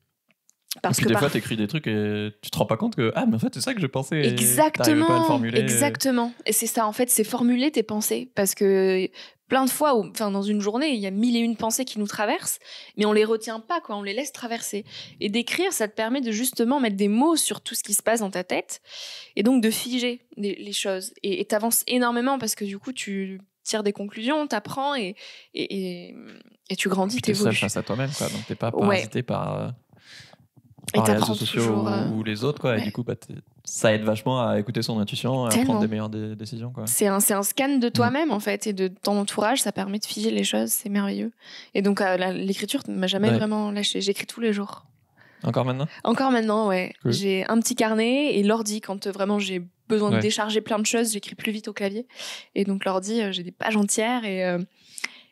Parce que des fois, tu écris des trucs et tu te rends pas compte que ah, mais en fait, c'est ça que je pensais. Exactement. Exactement. Et c'est ça, en fait, c'est formuler tes pensées. Parce que plein de fois, enfin, dans une journée, il y a mille et une pensées qui nous traversent, mais on les retient pas, quoi. On les laisse traverser. Et d'écrire, ça te permet de justement mettre des mots sur tout ce qui se passe dans ta tête et donc de figer les, choses. Et t'avances énormément parce que du coup, tu tires des conclusions, t'apprends et et, tu grandis, t'évolues. Tu ça face à toi-même, quoi. Donc t'es pas parasité par euh, les réseaux sociaux ou, euh, les autres. Quoi, Et du coup, bah, ça aide vachement à écouter son intuition et à prendre des meilleures décisions. C'est un, un, scan de mm. toi-même, en fait, et de ton entourage. Ça permet de figer les choses. C'est merveilleux. Et donc, euh, l'écriture ne m'a jamais vraiment lâché. J'écris tous les jours. Encore maintenant Encore maintenant, ouais. J'ai un petit carnet et l'ordi quand euh, vraiment j'ai besoin de décharger plein de choses, j'écris plus vite au clavier. Et donc l'ordi, j'ai des pages entières et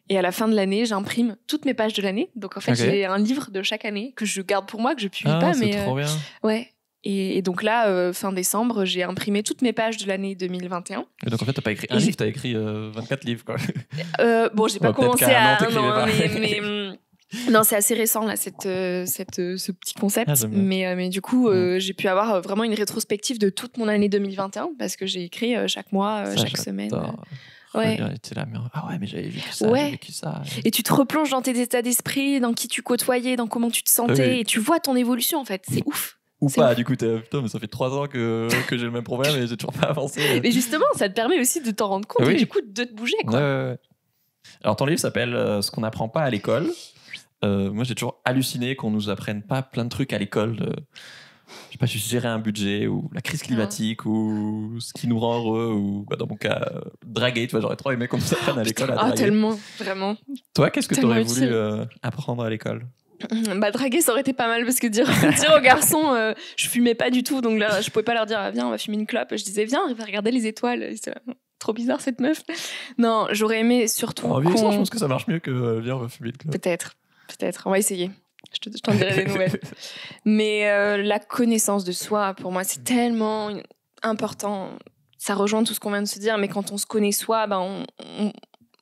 et à la fin de l'année, j'imprime toutes mes pages de l'année. Donc en fait, j'ai un livre de chaque année que je garde pour moi, que je publie ah, pas. mais trop euh, bien. Ouais. Et, donc là, euh, fin décembre, j'ai imprimé toutes mes pages de l'année 2021. Et donc en fait, t'as pas écrit un livre, t'as écrit 24 euh, livres, quoi. Euh, bon, j'ai pas commencé à un hein, mm, non, c'est assez récent là, cette, cette, ce petit concept. Ah, mais, mais du coup, mm. j'ai pu avoir vraiment une rétrospective de toute mon année 2021 parce que j'ai écrit chaque mois, chaque semaine. Ouais. Et tu te replonges dans tes états d'esprit, dans qui tu côtoyais, dans comment tu te ah sentais, et tu vois ton évolution en fait. C'est ouf. Ou pas, du coup, mais ça fait trois ans que, que j'ai le même problème et j'ai toujours pas avancé. mais justement, ça te permet aussi de t'en rendre compte ah et du coup de te bouger. Alors, ton livre s'appelle euh, Ce qu'on n'apprend pas à l'école. Euh, moi, j'ai toujours halluciné qu'on nous apprenne pas plein de trucs à l'école. Euh, je sais pas, gérer un budget ou la crise ah. climatique ou ce qui nous rend heureux ou bah, dans mon cas euh, draguer. Tu vois, j'aurais trop aimé qu'on nous apprenne à l'école Ah tellement, vraiment. Toi, qu'est-ce que tu aurais voulu euh, apprendre à l'école bah draguer ça aurait été pas mal parce que dire, dire aux garçons euh, je fumais pas du tout donc là je pouvais pas leur dire ah, viens on va fumer une clope je disais viens on va regarder les étoiles trop bizarre cette meuf non j'aurais aimé surtout en je pense que ça marche mieux que viens on va fumer une clope peut-être peut-être on va essayer je t'en te, dirai des nouvelles. Mais euh, la connaissance de soi, pour moi, c'est tellement important. Ça rejoint tout ce qu'on vient de se dire, mais quand on se connaît soi, ben on,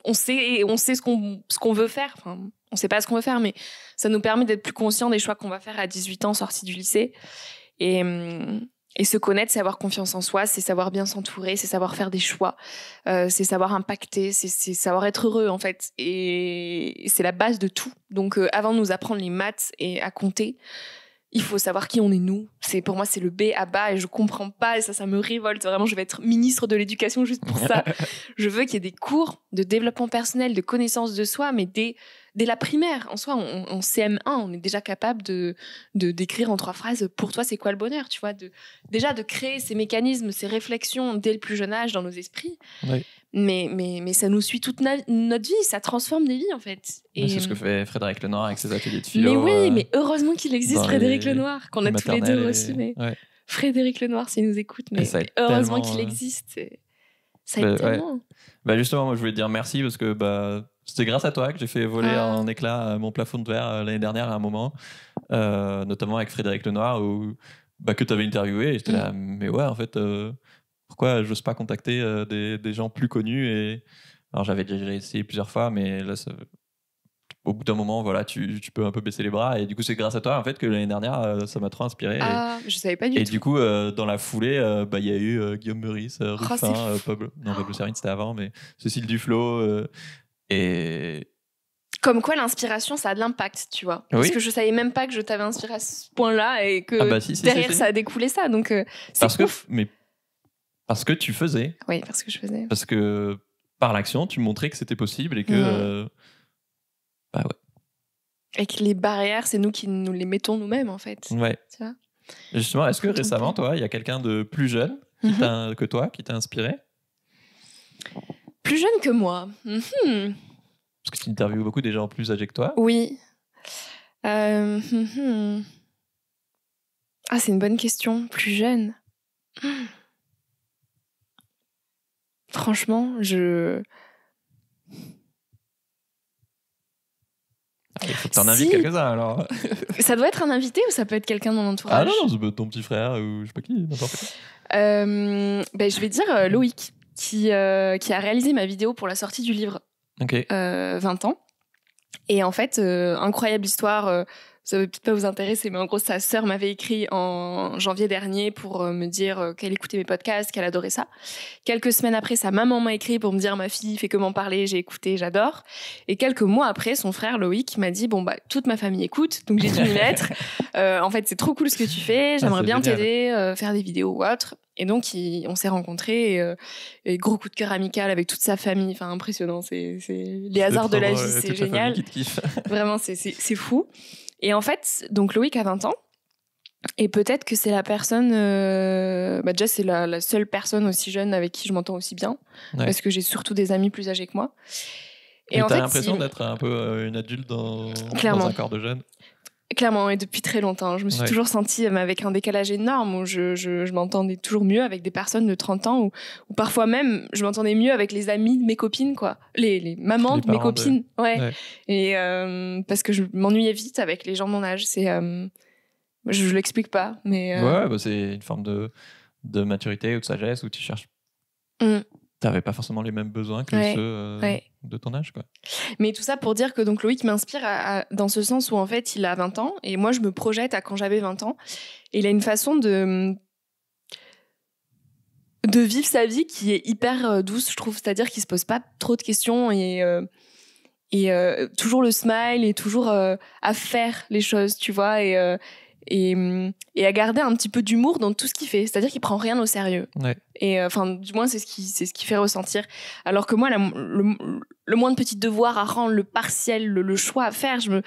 on, sait, on sait ce qu'on veut faire. Enfin, on sait pas ce qu'on veut faire, mais ça nous permet d'être plus conscient des choix qu'on va faire à 18 ans sorti du lycée. Et, hum, et se connaître, c'est avoir confiance en soi, c'est savoir bien s'entourer, c'est savoir faire des choix, euh, c'est savoir impacter, c'est savoir être heureux en fait. Et c'est la base de tout. Donc euh, avant de nous apprendre les maths et à compter, il faut savoir qui on est nous. C'est pour moi c'est le B à bas et je comprends pas et ça ça me révolte vraiment. Je vais être ministre de l'éducation juste pour ça. je veux qu'il y ait des cours de développement personnel, de connaissance de soi, mais dès, dès la primaire, en soi, on, CM1, on est déjà capable de, décrire en trois phrases pour toi, c'est quoi le bonheur, tu vois, de, déjà de créer ces mécanismes, ces réflexions dès le plus jeune âge dans nos esprits. Mais, mais, mais ça nous suit toute notre vie, ça transforme des vies en fait. Et... C'est ce que fait Frédéric Lenoir avec ses ateliers de philo. Mais oui, euh, mais heureusement qu'il existe Frédéric Lenoir, qu'on a tous les deux Frédéric Lenoir, s'il nous écoute, mais, heureusement qu'il euh, existe. Ça aide tellement. Bah, justement, moi je voulais te dire merci parce que bah, c'était grâce à toi que j'ai fait voler ah. en éclat euh, mon plafond de verre euh, l'année dernière à un moment, euh, notamment avec Frédéric Lenoir, où, bah, que tu avais interviewé. j'étais là, mm. mais ouais, en fait, pourquoi pourquoi j'ose pas contacter des, des, gens plus connus et... Alors j'avais déjà essayé plusieurs fois, mais là, ça, au bout d'un moment, voilà, tu, peux un peu baisser les bras. Et du coup, c'est grâce à toi, en fait, que l'année dernière, euh, ça m'a trop inspiré. Ah, et, je savais pas du tout. Et du coup, euh, dans la foulée, euh, bah, il y a eu Guillaume Meurice, oh, Ruffin, Pablo, non, Pablo oh. Serine, c'était avant, mais Cécile Duflo. et. Comme quoi, l'inspiration, ça a de l'impact, tu vois. Oui. Parce que je savais même pas que je t'avais inspiré à ce point-là et que ah, bah, derrière, ça a découlé ça. Donc, Parce que, mais parce que tu faisais. Oui, parce que je faisais. Parce que par l'action, tu montrais que c'était possible et que. Mm. Bah ouais. Et que les barrières, c'est nous qui nous les mettons nous-mêmes, en fait. Ouais. Justement, est-ce que récemment, toi, il y a quelqu'un de plus jeune mhm. que toi qui t'a inspiré Plus jeune que moi. Mhm. Parce que tu interviews beaucoup des gens plus âgés que toi. Oui. Euh, mhm. Ah, c'est une bonne question. Plus jeune. Franchement, je. Il faut que en invites quelqu'un, alors. ça doit être un invité ou ça peut être quelqu'un de mon entourage Ah non, non ton petit frère ou je sais pas qui, n'importe qui. Euh, ben, je vais dire euh, Loïc, qui, euh, qui a réalisé ma vidéo pour la sortie du livre. Ok. 20 ans. Et en fait, incroyable histoire ça va peut-être pas vous intéresser, mais en gros, sa sœur m'avait écrit en janvier dernier pour euh, me dire euh, qu'elle écoutait mes podcasts, qu'elle adorait ça. Quelques semaines après, sa maman m'a écrit pour me dire ma fille fait comment parler, j'ai écouté, j'adore. Et quelques mois après, son frère Loïc m'a dit bon bah toute ma famille écoute, donc j'ai dû une mettre euh, en fait, c'est trop cool ce que tu fais, ah, j'aimerais bien t'aider, faire des vidéos ou autre. Et donc, on s'est rencontrés, et, gros coup de cœur amical avec toute sa famille. Enfin, impressionnant, c'est les hasards de la vie, c'est génial. Vraiment, c'est fou. Et en fait, donc Loïc a 20 ans. Et peut-être que c'est la personne, euh, bah déjà c'est la, seule personne aussi jeune avec qui je m'entends aussi bien, parce que j'ai surtout des amis plus âgés que moi. Et, en t'as l'impression d'être un peu euh, une adulte dans, dans, un corps de jeune Clairement, et depuis très longtemps. Je me suis toujours sentie avec un décalage énorme où je, je, je m'entendais toujours mieux avec des personnes de 30 ans ou, parfois même je m'entendais mieux avec les amis de mes copines, quoi. Les, les mamans de mes copines. Ouais. Et euh, parce que je m'ennuyais vite avec les gens de mon âge. C'est, euh, je, ne l'explique pas, mais. Euh, ouais, bah, c'est une forme de, de maturité ou de sagesse où tu cherches mmh t'avais pas forcément les mêmes besoins que ceux euh, de ton âge quoi. Mais tout ça pour dire que donc Loïc m'inspire à, dans ce sens où en fait il a 20 ans et moi je me projette à quand j'avais 20 ans et il a une façon de de vivre sa vie qui est hyper euh, douce je trouve, c'est-à-dire qu'il se pose pas trop de questions et euh, et toujours le smile et toujours à faire les choses, tu vois et Mm, et, à garder un petit peu d'humour dans tout ce qu'il fait. C'est-à-dire qu'il prend rien au sérieux. Et euh, enfin, du moins, c'est ce qui c'est ce qui fait ressentir. Alors que moi, le, moins de petit devoir à rendre, le partiel, le, choix à faire, je me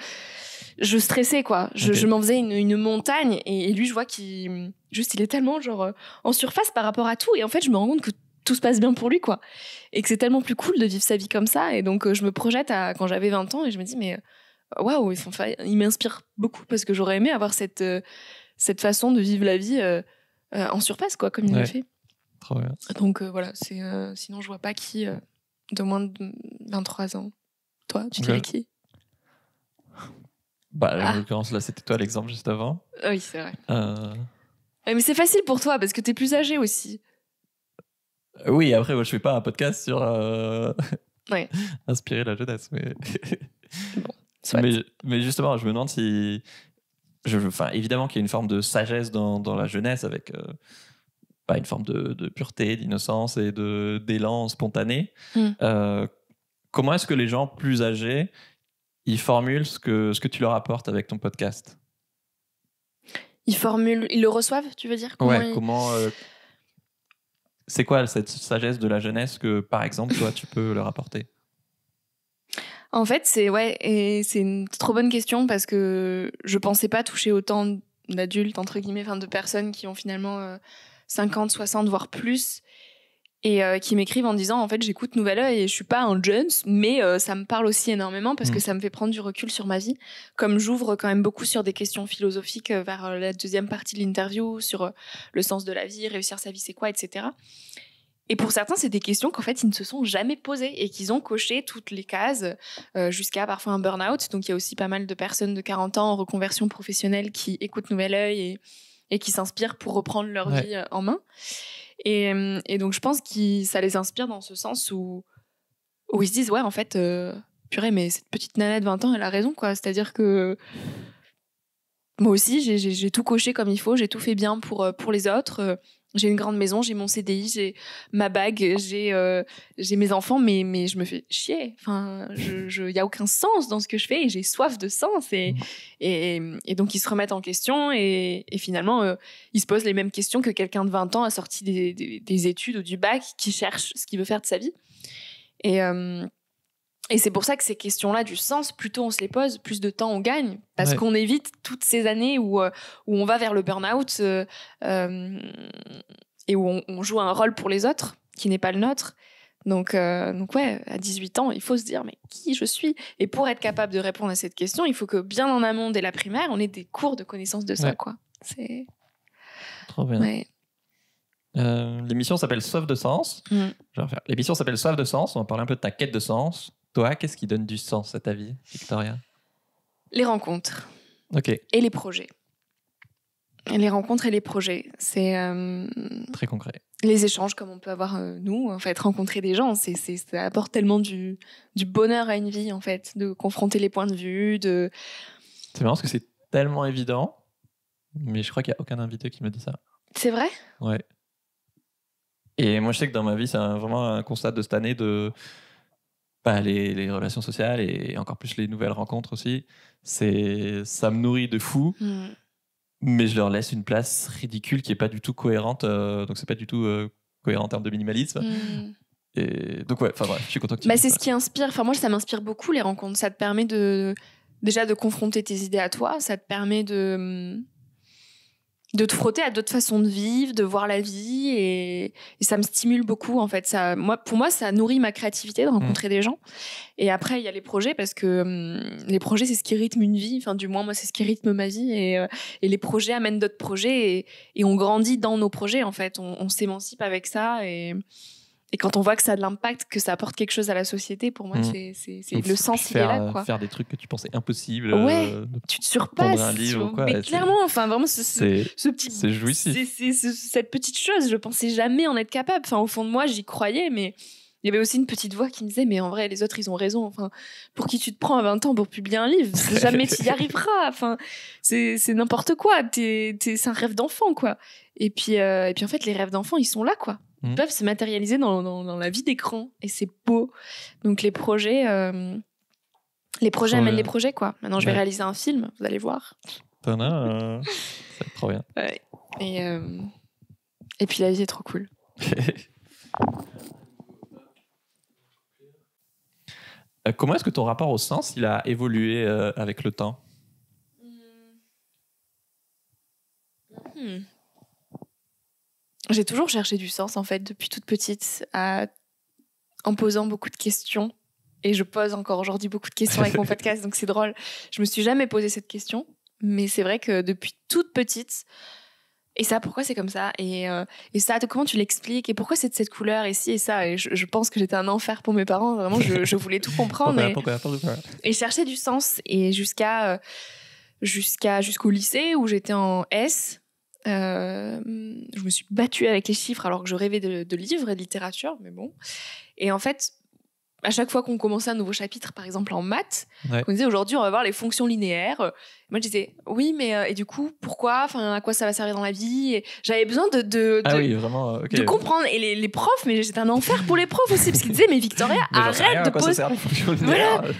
je stressais quoi. Je, m'en faisais une, montagne et, lui, je vois qu'il juste il est tellement genre euh, en surface par rapport à tout. Et en fait, je me rends compte que tout se passe bien pour lui quoi et que c'est tellement plus cool de vivre sa vie comme ça. Et donc, euh, je me projette à quand j'avais 20 ans et je me dis mais waouh, ils il m'inspire beaucoup parce que j'aurais aimé avoir cette, euh, cette façon de vivre la vie euh, euh, en surface, quoi, comme il le fait. Donc voilà, sinon je vois pas qui de moins de 23 ans. Toi, tu dirais qui Bah, en ah. l'occurrence, là, c'était toi l'exemple juste avant. Ah oui, c'est vrai. Mais c'est facile pour toi parce que t'es plus âgé aussi. Oui, après, moi, je fais pas un podcast sur. Inspirer la jeunesse, mais. bon. Mais, justement, je me demande si. Je, enfin, évidemment qu'il y a une forme de sagesse dans, la jeunesse avec euh, bah, une forme de, pureté, d'innocence et d'élan spontané. Hmm. Euh, comment est-ce que les gens plus âgés ils formulent ce que, ce que tu leur apportes avec ton podcast Ils formulent, ils le reçoivent, tu veux dire comment Ouais, comment. Euh, c'est quoi cette sagesse de la jeunesse que, par exemple, toi, tu peux leur apporter en fait, c'est une trop bonne question parce que je pensais pas toucher autant d'adultes entre guillemets, enfin de personnes qui ont finalement 50, euh, 60 voire plus et euh, qui m'écrivent en disant en fait j'écoute Nouvelle Oeil et je suis pas un Jones mais euh, ça me parle aussi énormément parce que mm. ça me fait prendre du recul sur ma vie comme j'ouvre quand même beaucoup sur des questions philosophiques vers la deuxième partie de l'interview sur le sens de la vie réussir sa vie c'est quoi etc et pour certains, c'est des questions qu'en fait, ils ne se sont jamais posées et qu'ils ont coché toutes les cases euh, jusqu'à parfois un burn-out. Donc, il y a aussi pas mal de personnes de 40 ans en reconversion professionnelle qui écoutent Nouvel Oeil et, qui s'inspirent pour reprendre leur vie euh, en main. Euh, et, donc, je pense que ça les inspire dans ce sens où, où ils se disent, ouais, en fait, purée, mais cette petite nana de 20 ans, elle a raison, quoi. C'est-à-dire que moi aussi, j'ai tout coché comme il faut, j'ai tout fait bien pour, pour les autres j'ai une grande maison, j'ai mon CDI, j'ai ma bague, euh, j'ai mes enfants, mais mais je me fais chier. Enfin, je, a aucun sens dans ce que je fais et j'ai soif de sens et, mm. et, donc ils se remettent en question et, finalement euh, ils se posent les mêmes questions que quelqu'un de 20 ans assorti sorti des, études ou du bac qui cherche ce qu'il veut faire de sa vie. Et euh, et c'est pour ça que ces questions-là du sens, plus tôt on se les pose, plus de temps on gagne, parce qu'on évite toutes ces années où, euh, où on va vers le burn-out euh, euh, et où on, joue un rôle pour les autres qui n'est pas le nôtre. Donc, donc ouais, à 18 ans, il faut se dire, mais qui je suis Et pour être capable de répondre à cette question, il faut que bien en amont, dès la primaire, on ait des cours de connaissance de ça, quoi. C'est... Trop bien. L'émission s'appelle Soif de sens. Mmh. L'émission s'appelle Soif de sens. On va parler un peu de ta quête de sens. Toi, qu'est-ce qui donne du sens à ta vie, Victoria Les rencontres. Ok. Et les projets. Les rencontres et les projets, c'est... Euh, Très concret. Les échanges comme on peut avoir euh, nous, en fait, rencontrer des gens, c'est, ça apporte tellement du, du, bonheur à une vie, en fait, de confronter les points de vue, de... C'est marrant parce que c'est tellement évident, mais je crois qu'il n'y a aucun invité qui me dit ça. C'est vrai Ouais. Et moi, je sais que dans ma vie, c'est vraiment un constat de cette année de les, relations sociales et encore plus les nouvelles rencontres aussi. C'est, ça me nourrit de fou. Mm. Mais je leur laisse une place ridicule qui est pas du tout cohérente. Donc, euh, donc c'est pas du tout euh, cohérent en termes de minimalisme. Mm. Et donc ouais, enfin je suis content que tu bah, C'est ce qui inspire. Enfin moi ça m'inspire beaucoup les rencontres. Ça te permet de déjà de confronter tes idées à toi. Ça te permet de de te frotter à d'autres façons de vivre, de voir la vie et, ça me stimule beaucoup en fait. Ça, moi, pour moi, ça nourrit ma créativité de rencontrer mmh. des gens. Et après, il y a les projets parce que hum, les projets c'est ce qui rythme une vie. Enfin, du moins moi c'est ce qui rythme ma vie et, euh, les projets amènent d'autres projets et, on grandit dans nos projets en fait. On, on s'émancipe avec ça et et quand on voit que ça a de l'impact, que ça apporte quelque chose à la société, pour moi, mm. c'est le sens, il est là. Euh, quoi. Faire des trucs que tu pensais impossibles. Euh, tu te surpasses. Un livre, quoi, mais clairement, enfin, vraiment, ce, petit. C'est jouissif. C'est cette petite chose, je pensais jamais en être capable. Enfin, au fond de moi, j'y croyais, mais il y avait aussi une petite voix qui me disait mais en vrai les autres ils ont raison enfin pour qui tu te prends à 20 ans pour publier un livre jamais tu y arriveras enfin c'est n'importe quoi c'est un rêve d'enfant quoi et puis euh, et puis en fait les rêves d'enfant ils sont là quoi ils mm. peuvent se matérialiser dans, dans, la vie d'écran et c'est beau. Donc les projets, euh, les projets oh amènent les projets quoi. Maintenant je vais réaliser un film, vous allez voir. Euh, ça va trop bien. Et, euh, et puis la vie est trop cool. Comment est-ce que ton rapport au sens il a évolué avec le temps hmm. Hmm j'ai toujours cherché du sens en fait depuis toute petite à... en posant beaucoup de questions et je pose encore aujourd'hui beaucoup de questions avec mon podcast donc c'est drôle je me suis jamais posé cette question mais c'est vrai que depuis toute petite et ça pourquoi c'est comme ça euh, et, ça comment tu l'expliques et pourquoi c'est de cette couleur et si et ça et je, pense que j'étais un enfer pour mes parents vraiment je, voulais tout comprendre et, et chercher du sens et jusqu'à euh, jusqu'à jusqu'au lycée où j'étais en S euh, je me suis battue avec les chiffres alors que je rêvais de, livres et de littérature, mais bon. Et en fait, à chaque fois qu'on commençait un nouveau chapitre, par exemple en maths, on disait aujourd'hui on va voir les fonctions linéaires. Moi je disais oui, mais euh, et du coup pourquoi Enfin à quoi ça va servir dans la vie J'avais besoin de de, ah euh, comprendre. Et les, profs, mais c'était un enfer pour les profs aussi parce qu'ils disaient mais Victoria arrête de poser.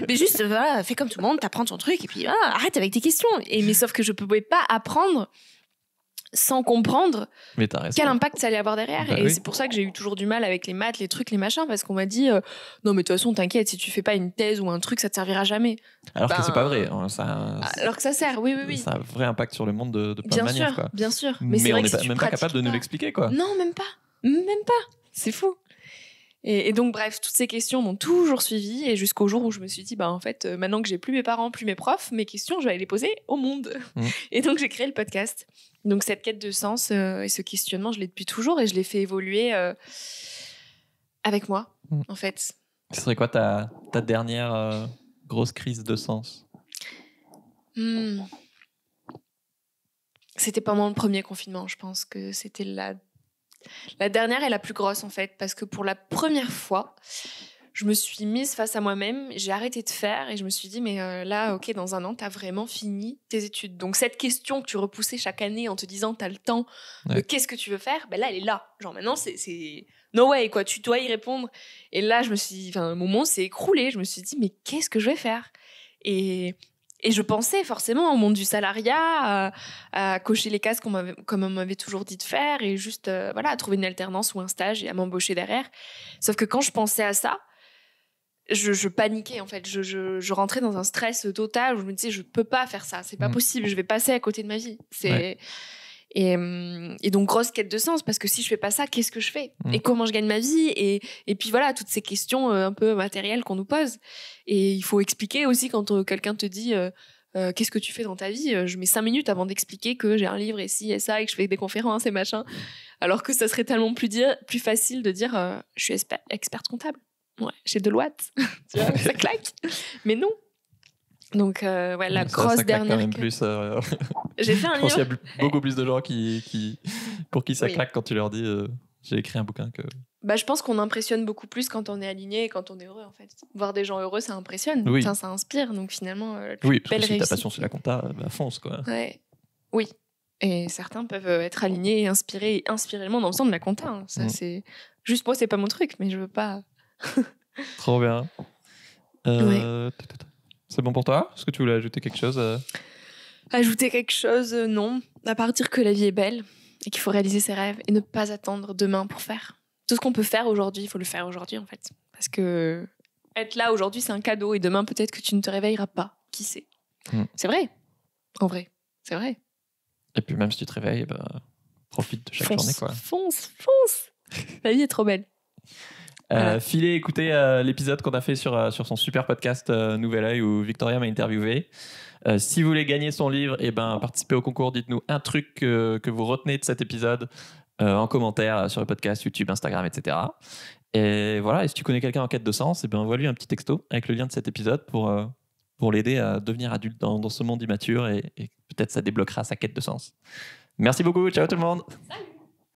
mais juste voilà, fais comme tout le monde, t'apprends ton truc et puis arrête avec tes questions. Et mais sauf que je pouvais pas apprendre sans comprendre quel impact ça allait avoir derrière. Bah et c'est pour ça que j'ai eu toujours du mal avec les maths, les trucs, les machins, parce qu'on m'a dit euh, non, mais de toute façon, t'inquiète, si tu fais pas une thèse ou un truc, ça te servira jamais. Alors que bah, c'est pas vrai. Hein, alors que ça sert, oui, oui, oui. Ça a un vrai impact sur le monde de, plein bien de manières. Sûr, Bien sûr, mais, on est on n'est même pas capable de nous l'expliquer, quoi. Non, même pas. Même pas. C'est fou. Et, donc, bref, toutes ces questions m'ont toujours suivi et jusqu'au jour où je me suis dit, bah, en fait, euh, maintenant que j'ai plus mes parents, plus mes profs, mes questions, je vais les poser au monde. Mm. Et donc, j'ai créé le podcast. Donc, cette quête de sens euh, et ce questionnement, je l'ai depuis toujours et je l'ai fait évoluer euh, avec moi, mm. en fait. Ce serait quoi ta, dernière grosse crise de sens hmm. C'était pendant le premier confinement, je pense que c'était la la dernière est la plus grosse en fait, parce que pour la première fois, je me suis mise face à moi-même, j'ai arrêté de faire et je me suis dit, mais euh, là, ok, dans un an, t'as vraiment fini tes études. Donc cette question que tu repoussais chaque année en te disant, t'as le temps, qu'est-ce que tu veux faire Ben là, elle est là. Genre maintenant, c'est no way, quoi, tu dois y répondre. Et là, je me suis enfin, mon monde s'est écroulé, je me suis dit, mais qu'est-ce que je vais faire et et je pensais forcément au monde du salariat, à, cocher les cases comme on m'avait toujours dit de faire et juste euh, voilà, à trouver une alternance ou un stage et à m'embaucher derrière. Sauf que quand je pensais à ça, je, paniquais en fait. Je, rentrais dans un stress total où je me disais je ne peux pas faire ça, c'est pas mm. possible, je vais passer à côté de ma vie. C'est Hum, et, donc, grosse quête de sens, parce que si je fais pas ça, qu'est-ce que je fais mm. Et comment je gagne ma vie et, puis voilà, toutes ces questions euh, un peu matérielles qu'on nous pose. Et il faut expliquer aussi quand euh, quelqu'un te dit euh, Qu'est-ce que tu fais dans ta vie Je mets cinq minutes avant d'expliquer que j'ai un livre et ci et ça, et que je fais des conférences et machin. Alors que ça serait tellement plus, dire, plus facile de dire Je suis experte comptable. Ouais, de l'ouate tu vois, ça claque. Mais non. Donc, euh, ouais, la grosse grosse ça dernière. Quand même plus, j'ai fait un Je pense qu'il y a beaucoup plus de gens qui, pour qui ça craque claque quand tu leur dis euh, j'ai écrit un bouquin que. Bah, je pense qu'on impressionne beaucoup plus quand on est aligné et quand on est heureux en fait. Voir des gens heureux, ça impressionne. Oui. ça inspire. Donc finalement, euh, la plus oui, parce que si ta passion c'est la compta, euh, bah, fonce quoi. Ouais. Oui. Et certains peuvent être alignés et inspirés, et inspirer le monde en faisant de la compta. Hein. Ça mm. c'est juste moi, c'est pas mon truc, mais je veux pas. Trop bien. C'est bon pour toi Est-ce que tu voulais ajouter quelque chose Ajouter quelque chose, euh, non. À part dire que la vie est belle et qu'il faut réaliser ses rêves et ne pas attendre demain pour faire. Tout ce qu'on peut faire aujourd'hui, il faut le faire aujourd'hui en fait. Parce que être là aujourd'hui, c'est un cadeau et demain, peut-être que tu ne te réveilleras pas. Qui sait hmm. C'est vrai. En vrai. C'est vrai. Et puis même si tu te réveilles, bah, profite de chaque journée. Quoi. Fonce, fonce La vie est trop belle. Euh, filez écouter euh, l'épisode qu'on a fait sur, euh, sur son super podcast Nouvel Oeil où Victoria m'a interviewé. Euh, si vous voulez gagner son livre, et eh ben, participez au concours. Dites-nous un truc que, vous retenez de cet épisode euh, en commentaire euh, sur le podcast, YouTube, Instagram, etc. Et voilà, et si tu connais quelqu'un en quête de sens, et eh ben, envoie-lui un petit texto avec le lien de cet épisode pour, pour l'aider à devenir adulte dans, ce monde immature et, peut-être ça débloquera sa quête de sens. Merci beaucoup, ciao tout le monde.